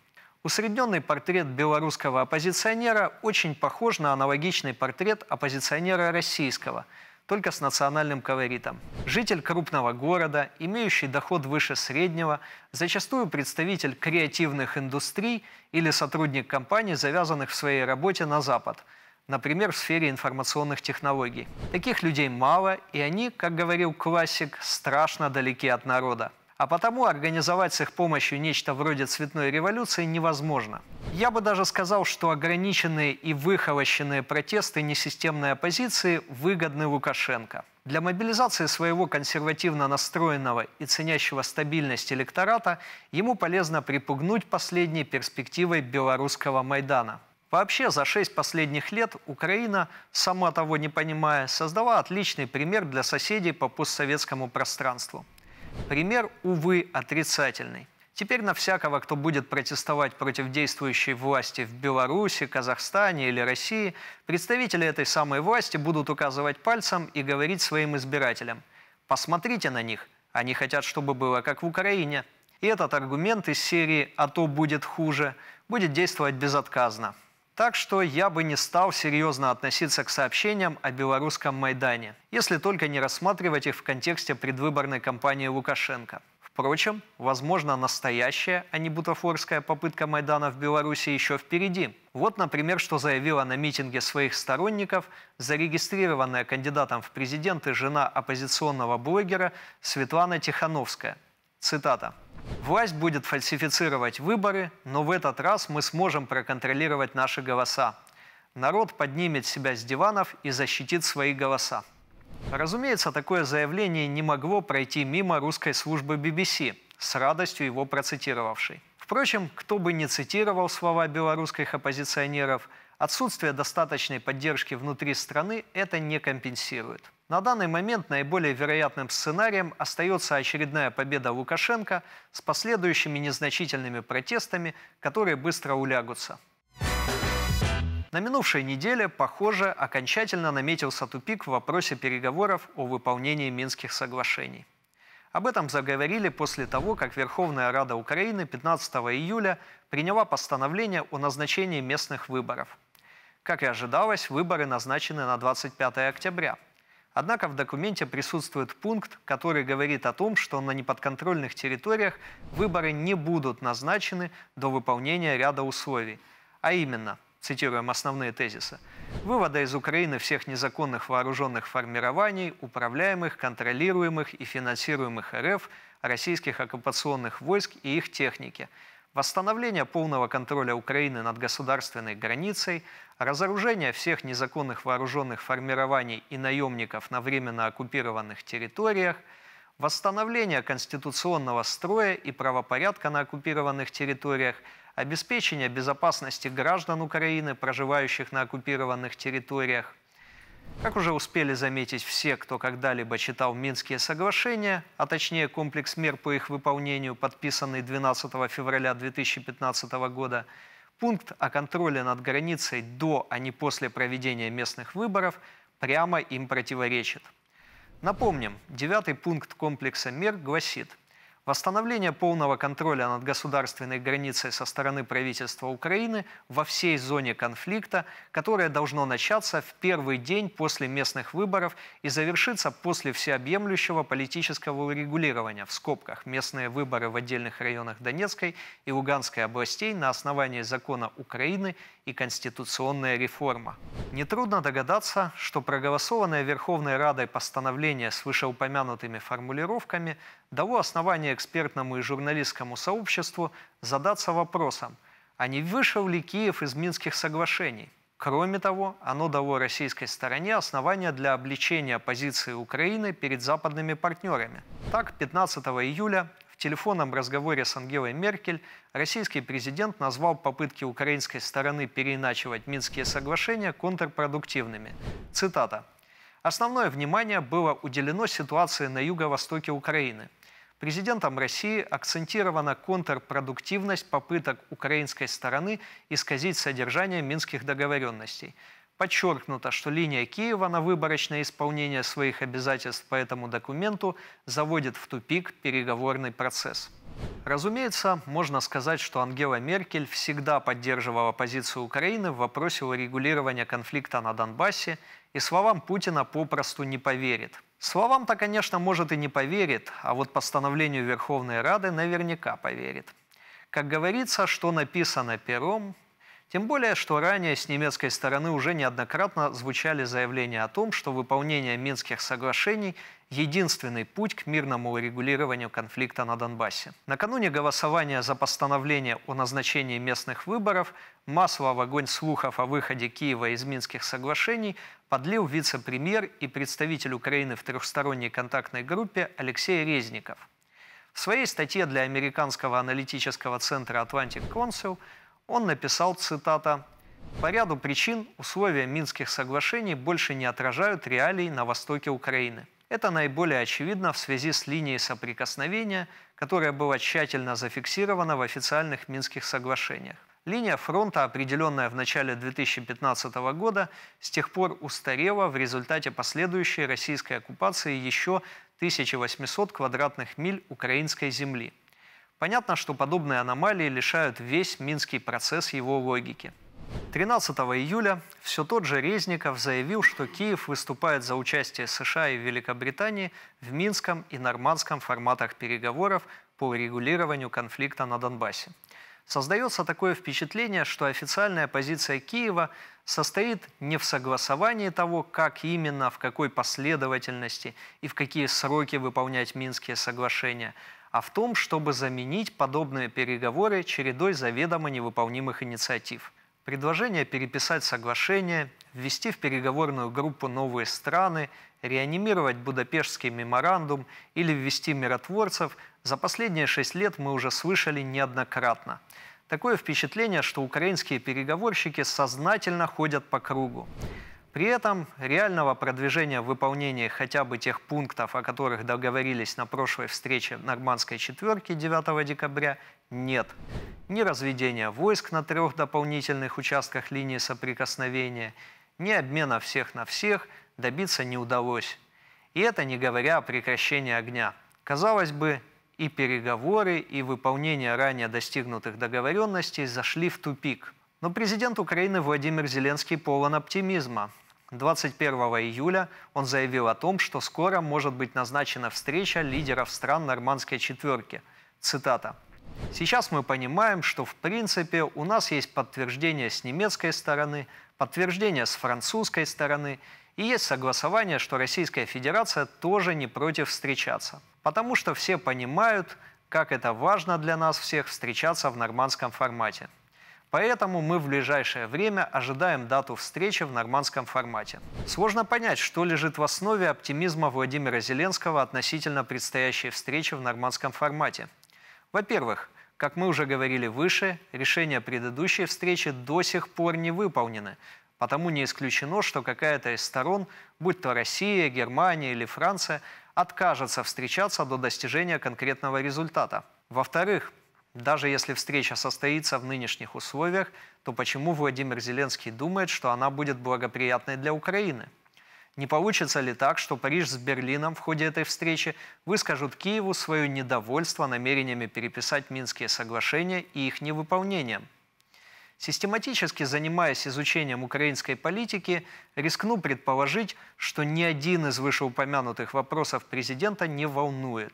Усредненный портрет белорусского оппозиционера очень похож на аналогичный портрет оппозиционера российского, только с национальным колоритом. Житель крупного города, имеющий доход выше среднего, зачастую представитель креативных индустрий или сотрудник компаний, завязанных в своей работе на Запад – например, в сфере информационных технологий. Таких людей мало, и они, как говорил классик, страшно далеки от народа. А потому организовать с их помощью нечто вроде цветной революции невозможно. Я бы даже сказал, что ограниченные и выхолощенные протесты несистемной оппозиции выгодны Лукашенко. Для мобилизации своего консервативно настроенного и ценящего стабильность электората ему полезно припугнуть последней перспективой белорусского Майдана. Вообще, за шесть последних лет Украина, сама того не понимая, создала отличный пример для соседей по постсоветскому пространству. Пример, увы, отрицательный. Теперь на всякого, кто будет протестовать против действующей власти в Беларуси, Казахстане или России, представители этой самой власти будут указывать пальцем и говорить своим избирателям. Посмотрите на них, они хотят, чтобы было как в Украине. И этот аргумент из серии «А то будет хуже» будет действовать безотказно. Так что я бы не стал серьезно относиться к сообщениям о белорусском Майдане, если только не рассматривать их в контексте предвыборной кампании Лукашенко. Впрочем, возможно, настоящая, а не бутафорская попытка Майдана в Беларуси еще впереди. Вот, например, что заявила на митинге своих сторонников зарегистрированная кандидатом в президенты жена оппозиционного блогера Светлана Тихановская. Цитата. Власть будет фальсифицировать выборы, но в этот раз мы сможем проконтролировать наши голоса. Народ поднимет себя с диванов и защитит свои голоса. Разумеется, такое заявление не могло пройти мимо русской службы BBC, с радостью его процитировавшей. Впрочем, кто бы ни цитировал слова белорусских оппозиционеров, отсутствие достаточной поддержки внутри страны это не компенсирует. На данный момент наиболее вероятным сценарием остается очередная победа Лукашенко с последующими незначительными протестами, которые быстро улягутся. На минувшей неделе, похоже, окончательно наметился тупик в вопросе переговоров о выполнении Минских соглашений. Об этом заговорили после того, как Верховная Рада Украины 15 июля приняла постановление о назначении местных выборов. Как и ожидалось, выборы назначены на 25 октября – Однако в документе присутствует пункт, который говорит о том, что на неподконтрольных территориях выборы не будут назначены до выполнения ряда условий. А именно, цитируем основные тезисы, вывода из Украины всех незаконных вооруженных формирований, управляемых, контролируемых и финансируемых РФ, российских оккупационных войск и их техники – восстановление полного контроля Украины над государственной границей, разоружение всех незаконных вооруженных формирований и наемников на временно оккупированных территориях, восстановление конституционного строя и правопорядка на оккупированных территориях, обеспечение безопасности граждан Украины, проживающих на оккупированных территориях – как уже успели заметить все, кто когда-либо читал Минские соглашения, а точнее комплекс мер по их выполнению, подписанный 12 февраля 2015 года, пункт о контроле над границей до, а не после проведения местных выборов прямо им противоречит. Напомним, девятый пункт комплекса мер гласит – Восстановление полного контроля над государственной границей со стороны правительства Украины во всей зоне конфликта, которое должно начаться в первый день после местных выборов и завершиться после всеобъемлющего политического урегулирования в скобках местные выборы в отдельных районах Донецкой и Луганской областей на основании закона Украины и конституционная реформа. Нетрудно догадаться, что проголосованное Верховной Радой постановление с вышеупомянутыми формулировками дало основание экспертному и журналистскому сообществу задаться вопросом, а не вышел ли Киев из Минских соглашений? Кроме того, оно дало российской стороне основания для обличения позиции Украины перед западными партнерами. Так, 15 июля в телефонном разговоре с Ангелой Меркель российский президент назвал попытки украинской стороны переиначивать Минские соглашения контрпродуктивными. Цитата. «Основное внимание было уделено ситуации на юго-востоке Украины – Президентом России акцентирована контрпродуктивность попыток украинской стороны исказить содержание минских договоренностей. Подчеркнуто, что линия Киева на выборочное исполнение своих обязательств по этому документу заводит в тупик переговорный процесс. Разумеется, можно сказать, что Ангела Меркель всегда поддерживала позицию Украины в вопросе урегулирования конфликта на Донбассе и словам Путина попросту не поверит. Словам-то, конечно, может и не поверит, а вот постановлению Верховной Рады наверняка поверит. Как говорится, что написано пером, тем более, что ранее с немецкой стороны уже неоднократно звучали заявления о том, что выполнение Минских соглашений – единственный путь к мирному урегулированию конфликта на Донбассе. Накануне голосования за постановление о назначении местных выборов масло в огонь слухов о выходе Киева из Минских соглашений подлил вице-премьер и представитель Украины в трехсторонней контактной группе Алексей Резников. В своей статье для американского аналитического центра «Атлантик Консул» он написал, цитата, «По ряду причин условия Минских соглашений больше не отражают реалий на востоке Украины. Это наиболее очевидно в связи с линией соприкосновения, которая была тщательно зафиксирована в официальных Минских соглашениях. Линия фронта, определенная в начале 2015 года, с тех пор устарела в результате последующей российской оккупации еще 1800 квадратных миль украинской земли. Понятно, что подобные аномалии лишают весь минский процесс его логики. 13 июля все тот же Резников заявил, что Киев выступает за участие США и Великобритании в Минском и Нормандском форматах переговоров по регулированию конфликта на Донбассе. Создается такое впечатление, что официальная позиция Киева состоит не в согласовании того, как именно, в какой последовательности и в какие сроки выполнять Минские соглашения, а в том, чтобы заменить подобные переговоры чередой заведомо невыполнимых инициатив. Предложение переписать соглашение, ввести в переговорную группу новые страны, реанимировать Будапештский меморандум или ввести миротворцев за последние шесть лет мы уже слышали неоднократно. Такое впечатление, что украинские переговорщики сознательно ходят по кругу. При этом реального продвижения в выполнении хотя бы тех пунктов, о которых договорились на прошлой встрече Нормандской четверки 9 декабря, нет. Ни разведения войск на трех дополнительных участках линии соприкосновения, ни обмена всех на всех добиться не удалось. И это не говоря о прекращении огня. Казалось бы, и переговоры, и выполнение ранее достигнутых договоренностей зашли в тупик. Но президент Украины Владимир Зеленский полон оптимизма. 21 июля он заявил о том, что скоро может быть назначена встреча лидеров стран Нормандской четверки. Цитата. Сейчас мы понимаем, что в принципе у нас есть подтверждение с немецкой стороны, подтверждение с французской стороны, и есть согласование, что Российская Федерация тоже не против встречаться. Потому что все понимают, как это важно для нас всех встречаться в нормандском формате. Поэтому мы в ближайшее время ожидаем дату встречи в нормандском формате. Сложно понять, что лежит в основе оптимизма Владимира Зеленского относительно предстоящей встречи в нормандском формате. Во-первых, как мы уже говорили выше, решения предыдущей встречи до сих пор не выполнены, потому не исключено, что какая-то из сторон, будь то Россия, Германия или Франция, откажется встречаться до достижения конкретного результата. Во-вторых, даже если встреча состоится в нынешних условиях, то почему Владимир Зеленский думает, что она будет благоприятной для Украины? Не получится ли так, что Париж с Берлином в ходе этой встречи выскажут Киеву свое недовольство намерениями переписать Минские соглашения и их невыполнением? Систематически занимаясь изучением украинской политики, рискну предположить, что ни один из вышеупомянутых вопросов президента не волнует.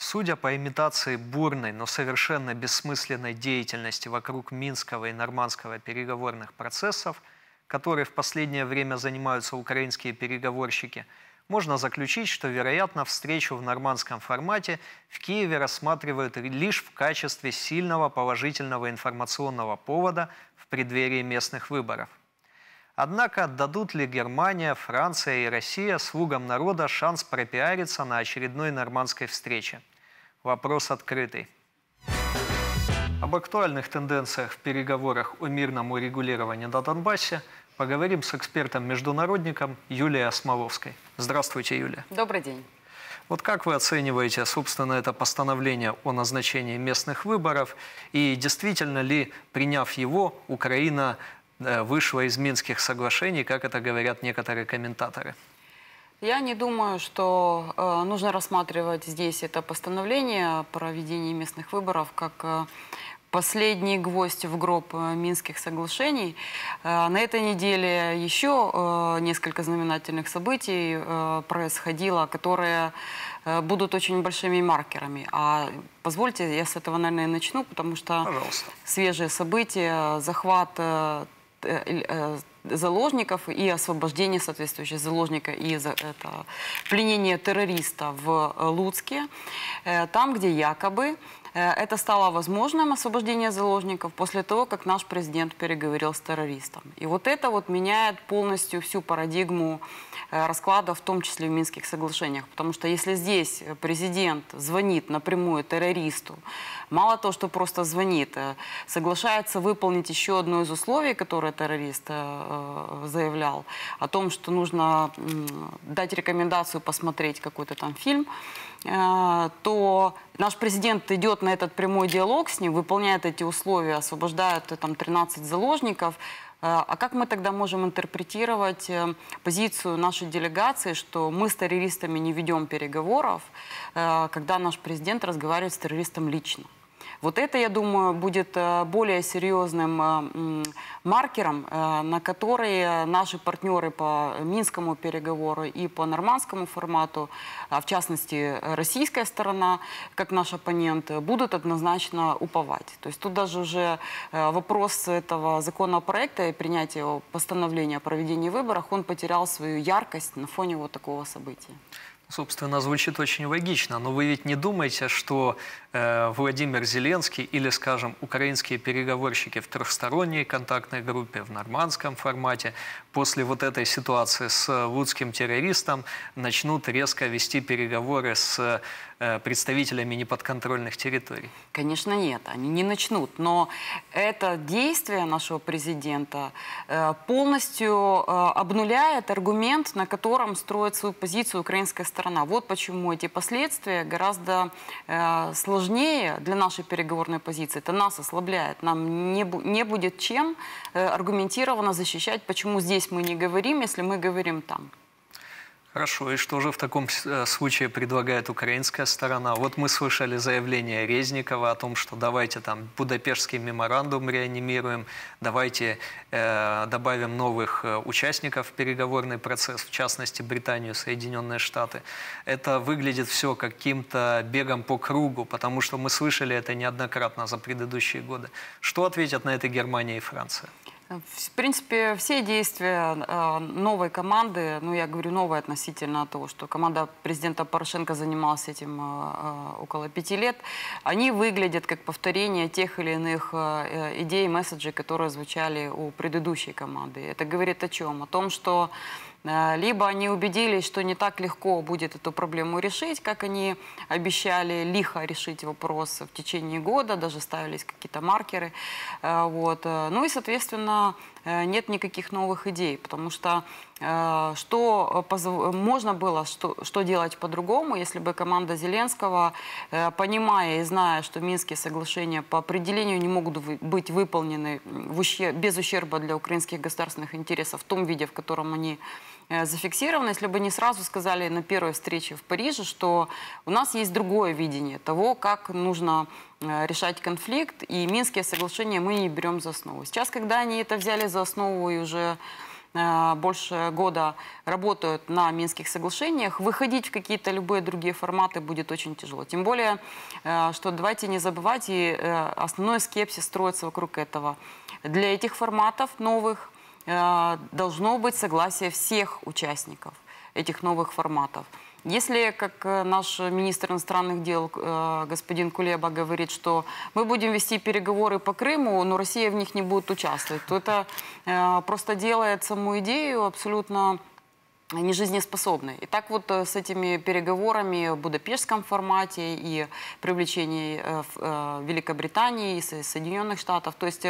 Судя по имитации бурной, но совершенно бессмысленной деятельности вокруг Минского и Нормандского переговорных процессов, которые в последнее время занимаются украинские переговорщики, можно заключить, что, вероятно, встречу в нормандском формате в Киеве рассматривают лишь в качестве сильного положительного информационного повода в преддверии местных выборов. Однако дадут ли Германия, Франция и Россия слугам народа шанс пропиариться на очередной нормандской встрече? Вопрос открытый. Об актуальных тенденциях в переговорах о мирном урегулировании на Донбассе поговорим с экспертом-международником Юлией Осмоловской. Здравствуйте, Юлия. Добрый день. Вот как вы оцениваете, собственно, это постановление о назначении местных выборов? И действительно ли, приняв его, Украина Э, вышло из Минских соглашений, как это говорят некоторые комментаторы? Я не думаю, что э, нужно рассматривать здесь это постановление о проведении местных выборов как э, последний гвоздь в гроб э, Минских соглашений. Э, на этой неделе еще несколько знаменательных событий происходило, которые будут очень большими маркерами. А позвольте, я с этого, наверное, начну, потому что Пожалуйста. свежие события, захват Э, э, заложников и освобождение соответствующего заложника и э, это, пленение террориста в Луцке, там, где якобы Э, это стало возможным освобождение заложников после того, как наш президент переговорил с террористом. И вот это вот меняет полностью всю парадигму э, расклада, в том числе в Минских соглашениях. Потому что если здесь президент звонит напрямую террористу, мало того, что просто звонит, э, соглашается выполнить еще одно из условий, которое террорист заявлял, о том, что нужно дать рекомендацию посмотреть какой-то там фильм, Э, то наш президент идет на этот прямой диалог с ним, выполняет эти условия, освобождает э, там 13 заложников. Э, а как мы тогда можем интерпретировать позицию нашей делегации, что мы с террористами не ведем переговоров, когда наш президент разговаривает с террористом лично? Вот это, я думаю, будет э, более серьезным э, маркером, э, на который наши партнеры по Минскому переговору и по нормандскому формату, а в частности, российская сторона, как наш оппонент, будут однозначно уповать. То есть тут даже уже вопрос этого законопроекта и принятия постановления о проведении выборов, он потерял свою яркость на фоне вот такого события. Собственно, звучит очень логично, но вы ведь не думаете, что э, Владимир Зеленский или, скажем, украинские переговорщики в трехсторонней контактной группе, в нормандском формате, после вот этой ситуации с вудским террористом начнут резко вести переговоры с э, представителями неподконтрольных территорий? Конечно, нет, они не начнут, но это действие нашего президента э, полностью э, обнуляет аргумент, на котором строит свою позицию украинская страна сторона. Вот почему эти последствия гораздо э, сложнее для нашей переговорной позиции. Это нас ослабляет. Нам не, не будет чем э, аргументированно защищать, почему здесь мы не говорим, если мы говорим там. Хорошо, и что же в таком э, случае предлагает украинская сторона? Вот мы слышали заявление Резникова о том, что давайте там Будапештский меморандум реанимируем, давайте э, добавим новых э, участников в переговорный процесс, в частности Британию, Соединенные Штаты. Это выглядит все каким-то бегом по кругу, потому что мы слышали это неоднократно за предыдущие годы. Что ответят на это Германия и Франция? В принципе, все действия э, новой команды, ну я говорю новой относительно того, что команда президента Порошенко занималась этим э, э, около пяти лет, они выглядят как повторение тех или иных идей и месседжей, которые звучали у предыдущей команды. Это говорит о чем? О том, Что Э, либо они убедились, что не так легко будет эту проблему решить, как они обещали лихо решить вопрос в течение года, даже ставились какие-то маркеры. Э, вот. Э, ну и, соответственно, Э, нет никаких новых идей, потому что э, что э, можно было, что, что делать по-другому, если бы команда Зеленского, понимая и зная, что Минские соглашения по определению не могут быть выполнены ущерб, без ущерба для украинских государственных интересов в том виде, в котором они зафиксировано, если бы не сразу сказали на первой встрече в Париже, что у нас есть другое видение того, как нужно Э, решать конфликт, и Минские соглашения мы не берем за основу. Сейчас, когда они это взяли за основу и уже э, больше года работают на Минских соглашениях, выходить в какие-то любые другие форматы будет очень тяжело. Тем более, э, что давайте не забывать, и основной скепсис строится вокруг этого. Для этих форматов новых должно быть согласие всех участников этих новых форматов. Если, как э, наш министр иностранных дел э, господин Кулеба говорит, что мы будем вести переговоры по Крыму, но Россия в них не будет участвовать, то это э, просто делает саму идею абсолютно нежизнеспособны. И так вот э, с этими переговорами в будапештском формате и привлечении э, э, Великобритании и Соединенных Штатов. То есть,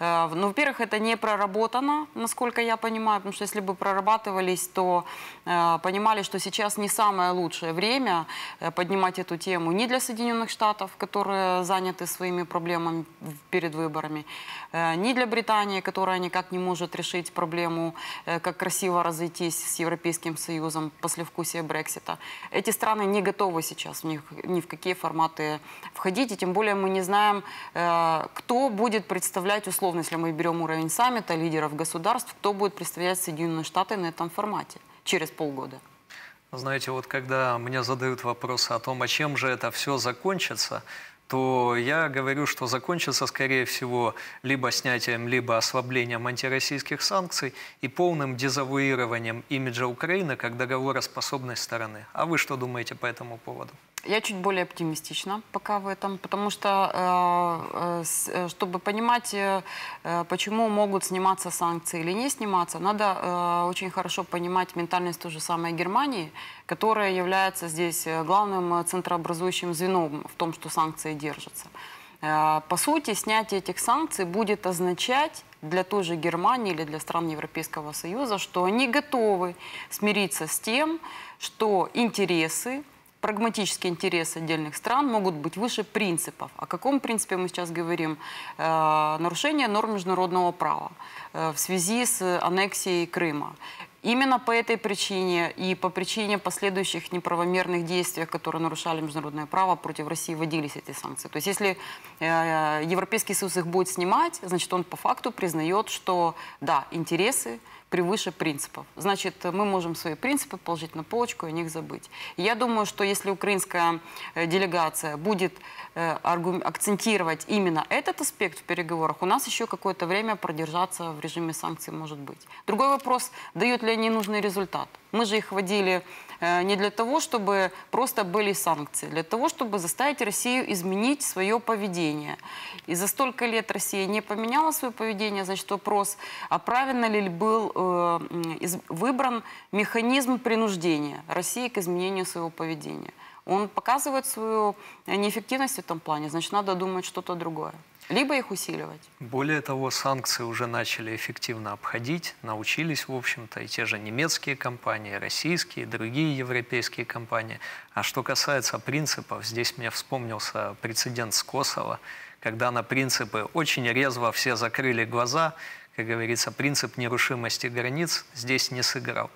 ну, во-первых, это не проработано, насколько я понимаю, потому что если бы прорабатывались, то понимали, что сейчас не самое лучшее время поднимать эту тему ни для Соединенных Штатов, которые заняты своими проблемами перед выборами, ни для Британии, которая никак не может решить проблему, как красиво разойтись с Европой, Европейским Союзом, послевкусие Брексита. Эти страны не готовы сейчас в них ни в какие форматы входить, и тем более мы не знаем, э, кто будет представлять, условно, если мы берем уровень саммита лидеров государств, кто будет представлять Соединенные Штаты на этом формате через полгода. Знаете, вот когда мне задают вопросы о том, а чем же это все закончится, то я говорю, что закончится, скорее всего, либо снятием, либо ослаблением антироссийских санкций и полным дезавуированием имиджа Украины как договороспособной стороны. А вы что думаете по этому поводу? Я чуть более оптимистична пока в этом, потому что, э, э, э, чтобы понимать, почему могут сниматься санкции или не сниматься, надо очень хорошо понимать ментальность той же самой Германии, которая является здесь главным центрообразующим звеном в том, что санкции держатся. По сути, снятие этих санкций будет означать для той же Германии или для стран Европейского Союза, что они готовы смириться с тем, что интересы прагматические интересы отдельных стран могут быть выше принципов. О каком принципе мы сейчас говорим? Э, нарушение норм международного права э, в связи с аннексией Крыма. Именно по этой причине и по причине последующих неправомерных действий, которые нарушали международное право, против России вводились эти санкции. То есть если э, Европейский Союз их будет снимать, значит он по факту признает, что да, интересы превыше принципов. Значит, мы можем свои принципы положить на полочку и о них забыть. Я думаю, что если украинская э, делегация будет э, акцентировать именно этот аспект в переговорах, у нас еще какое-то время продержаться в режиме санкций может быть. Другой вопрос, дают ли они нужный результат. Мы же их водили. Э, не для того, чтобы просто были санкции, для того, чтобы заставить Россию изменить свое поведение. И за столько лет Россия не поменяла свое поведение, значит, вопрос, а правильно ли был э, выбран механизм принуждения России к изменению своего поведения. Он показывает свою э, неэффективность в этом плане, значит, надо думать что-то другое либо их усиливать. Более того, санкции уже начали эффективно обходить, научились, в общем-то, и те же немецкие компании, российские, другие европейские компании. А что касается принципов, здесь мне вспомнился прецедент с Косово, когда на принципы очень резво все закрыли глаза, как говорится, принцип нерушимости границ здесь не сыграл.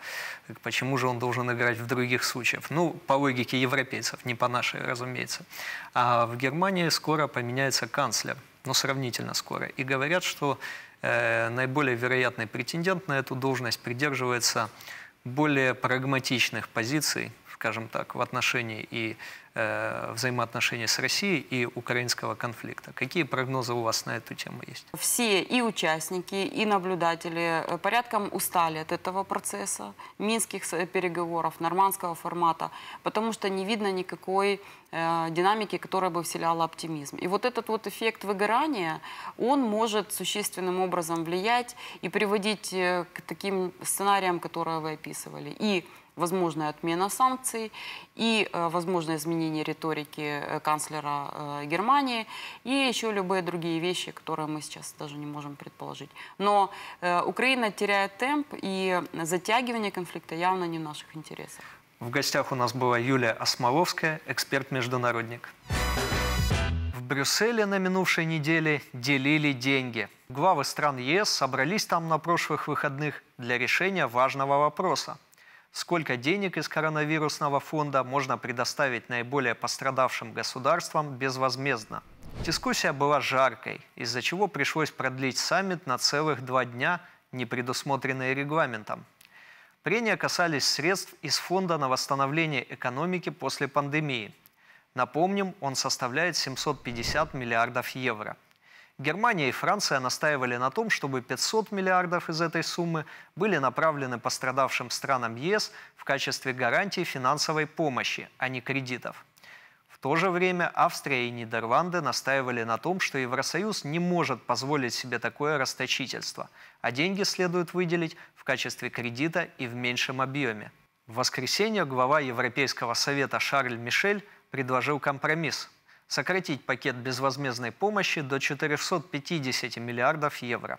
Так почему же он должен играть в других случаях? Ну, по логике европейцев, не по нашей, разумеется. А в Германии скоро поменяется канцлер – но сравнительно скоро. И говорят, что э, наиболее вероятный претендент на эту должность придерживается более прагматичных позиций, скажем так, в отношении и э, взаимоотношений с Россией и украинского конфликта. Какие прогнозы у вас на эту тему есть? Все и участники, и наблюдатели э, порядком устали от этого процесса, минских э, переговоров, нормандского формата, потому что не видно никакой э, динамики, которая бы вселяла оптимизм. И вот этот вот эффект выгорания, он может существенным образом влиять и приводить э, к таким сценариям, которые вы описывали. И возможная отмена санкций и э, возможное изменение риторики э, канцлера э, Германии и еще любые другие вещи, которые мы сейчас даже не можем предположить. Но Украина теряет темп, и затягивание конфликта явно не в наших интересах. В гостях у нас была Юлия Осмоловская, эксперт-международник. В Брюсселе на минувшей неделе делили деньги. Главы стран ЕС собрались там на прошлых выходных для решения важного вопроса – сколько денег из коронавирусного фонда можно предоставить наиболее пострадавшим государствам безвозмездно. Дискуссия была жаркой, из-за чего пришлось продлить саммит на целых два дня, не предусмотренные регламентом. Прения касались средств из Фонда на восстановление экономики после пандемии. Напомним, он составляет 750 миллиардов евро – Германия и Франция настаивали на том, чтобы 500 миллиардов из этой суммы были направлены пострадавшим странам ЕС в качестве гарантии финансовой помощи, а не кредитов. В то же время Австрия и Нидерланды настаивали на том, что Евросоюз не может позволить себе такое расточительство, а деньги следует выделить в качестве кредита и в меньшем объеме. В воскресенье глава Европейского совета Шарль Мишель предложил компромисс – сократить пакет безвозмездной помощи до 450 миллиардов евро.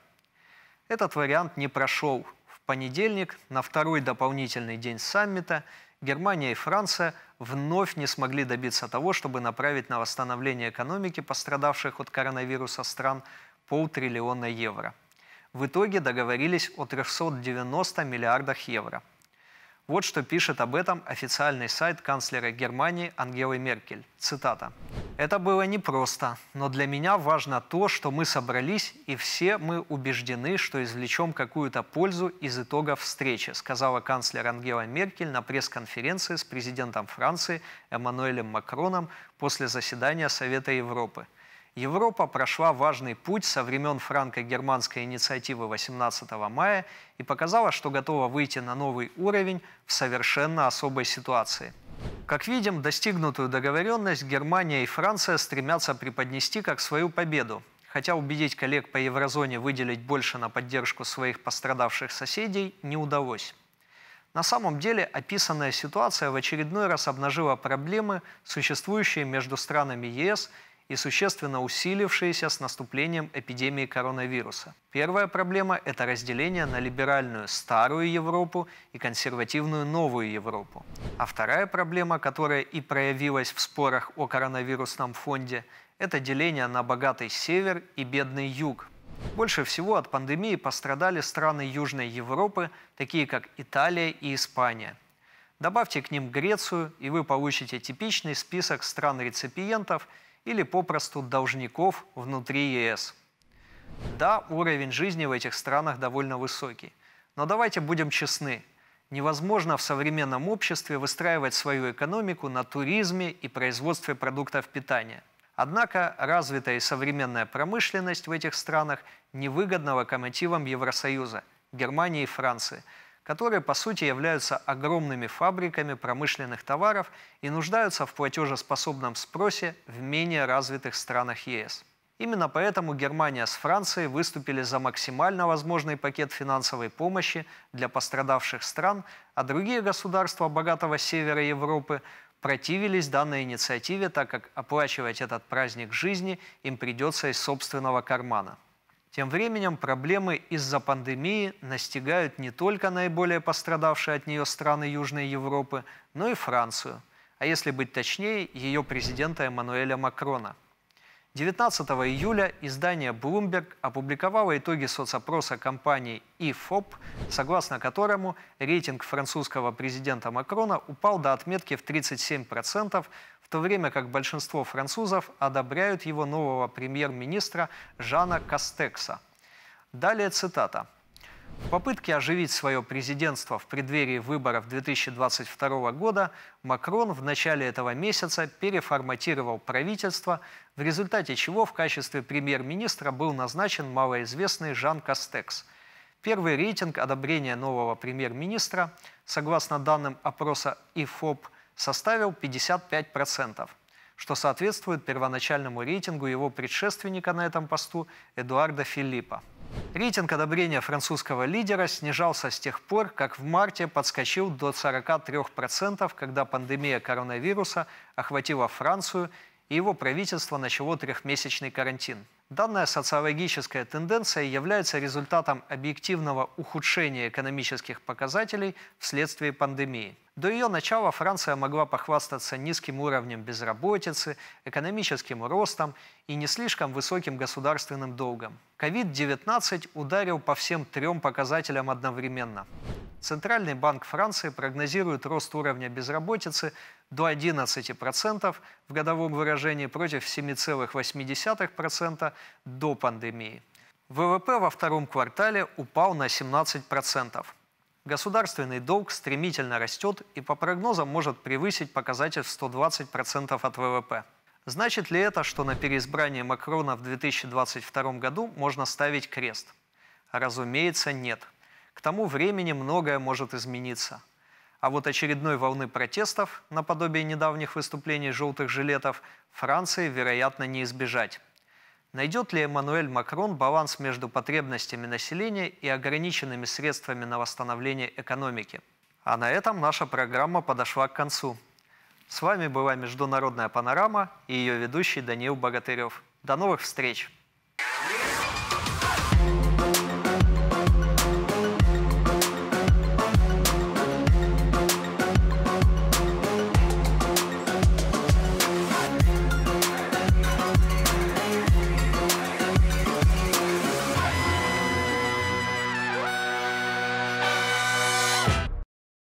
Этот вариант не прошел. В понедельник, на второй дополнительный день саммита, Германия и Франция вновь не смогли добиться того, чтобы направить на восстановление экономики пострадавших от коронавируса стран полтриллиона евро. В итоге договорились о 390 миллиардах евро – вот что пишет об этом официальный сайт канцлера Германии Ангелы Меркель. Цитата. «Это было непросто, но для меня важно то, что мы собрались, и все мы убеждены, что извлечем какую-то пользу из итогов встречи», сказала канцлер Ангела Меркель на пресс-конференции с президентом Франции Эммануэлем Макроном после заседания Совета Европы – Европа прошла важный путь со времен франко-германской инициативы 18 мая и показала, что готова выйти на новый уровень в совершенно особой ситуации. Как видим, достигнутую договоренность Германия и Франция стремятся преподнести как свою победу, хотя убедить коллег по еврозоне выделить больше на поддержку своих пострадавших соседей не удалось. На самом деле описанная ситуация в очередной раз обнажила проблемы, существующие между странами ЕС и существенно усилившиеся с наступлением эпидемии коронавируса. Первая проблема – это разделение на либеральную старую Европу и консервативную новую Европу. А вторая проблема, которая и проявилась в спорах о коронавирусном фонде, это деление на богатый север и бедный юг. Больше всего от пандемии пострадали страны Южной Европы, такие как Италия и Испания. Добавьте к ним Грецию, и вы получите типичный список стран-реципиентов – или попросту должников внутри ЕС. Да, уровень жизни в этих странах довольно высокий. Но давайте будем честны. Невозможно в современном обществе выстраивать свою экономику на туризме и производстве продуктов питания. Однако развитая и современная промышленность в этих странах невыгодна локомотивам Евросоюза, Германии и Франции – которые, по сути, являются огромными фабриками промышленных товаров и нуждаются в платежеспособном спросе в менее развитых странах ЕС. Именно поэтому Германия с Францией выступили за максимально возможный пакет финансовой помощи для пострадавших стран, а другие государства богатого севера Европы противились данной инициативе, так как оплачивать этот праздник жизни им придется из собственного кармана. Тем временем проблемы из-за пандемии настигают не только наиболее пострадавшие от нее страны Южной Европы, но и Францию, а если быть точнее, ее президента Эммануэля Макрона – 19 июля издание Bloomberg опубликовало итоги соцопроса компании IFOP, e согласно которому рейтинг французского президента Макрона упал до отметки в 37%, в то время как большинство французов одобряют его нового премьер-министра Жана Кастекса. Далее цитата. В попытке оживить свое президентство в преддверии выборов 2022 года Макрон в начале этого месяца переформатировал правительство, в результате чего в качестве премьер-министра был назначен малоизвестный Жан Кастекс. Первый рейтинг одобрения нового премьер-министра, согласно данным опроса ИФОП, составил 55% что соответствует первоначальному рейтингу его предшественника на этом посту Эдуарда Филиппа – Рейтинг одобрения французского лидера снижался с тех пор, как в марте подскочил до 43%, когда пандемия коронавируса охватила Францию и его правительство начало трехмесячный карантин. Данная социологическая тенденция является результатом объективного ухудшения экономических показателей вследствие пандемии. До ее начала Франция могла похвастаться низким уровнем безработицы, экономическим ростом и не слишком высоким государственным долгом. COVID-19 ударил по всем трем показателям одновременно. Центральный банк Франции прогнозирует рост уровня безработицы до 11% в годовом выражении против 7,8% до пандемии. ВВП во втором квартале упал на 17%. Государственный долг стремительно растет и по прогнозам может превысить показатель в 120% от ВВП. Значит ли это, что на переизбрание Макрона в 2022 году можно ставить крест? Разумеется, нет. К тому времени многое может измениться. А вот очередной волны протестов, наподобие недавних выступлений желтых жилетов, Франции, вероятно, не избежать. Найдет ли Эммануэль Макрон баланс между потребностями населения и ограниченными средствами на восстановление экономики? А на этом наша программа подошла к концу. С вами была «Международная панорама» и ее ведущий Даниил Богатырев. До новых встреч!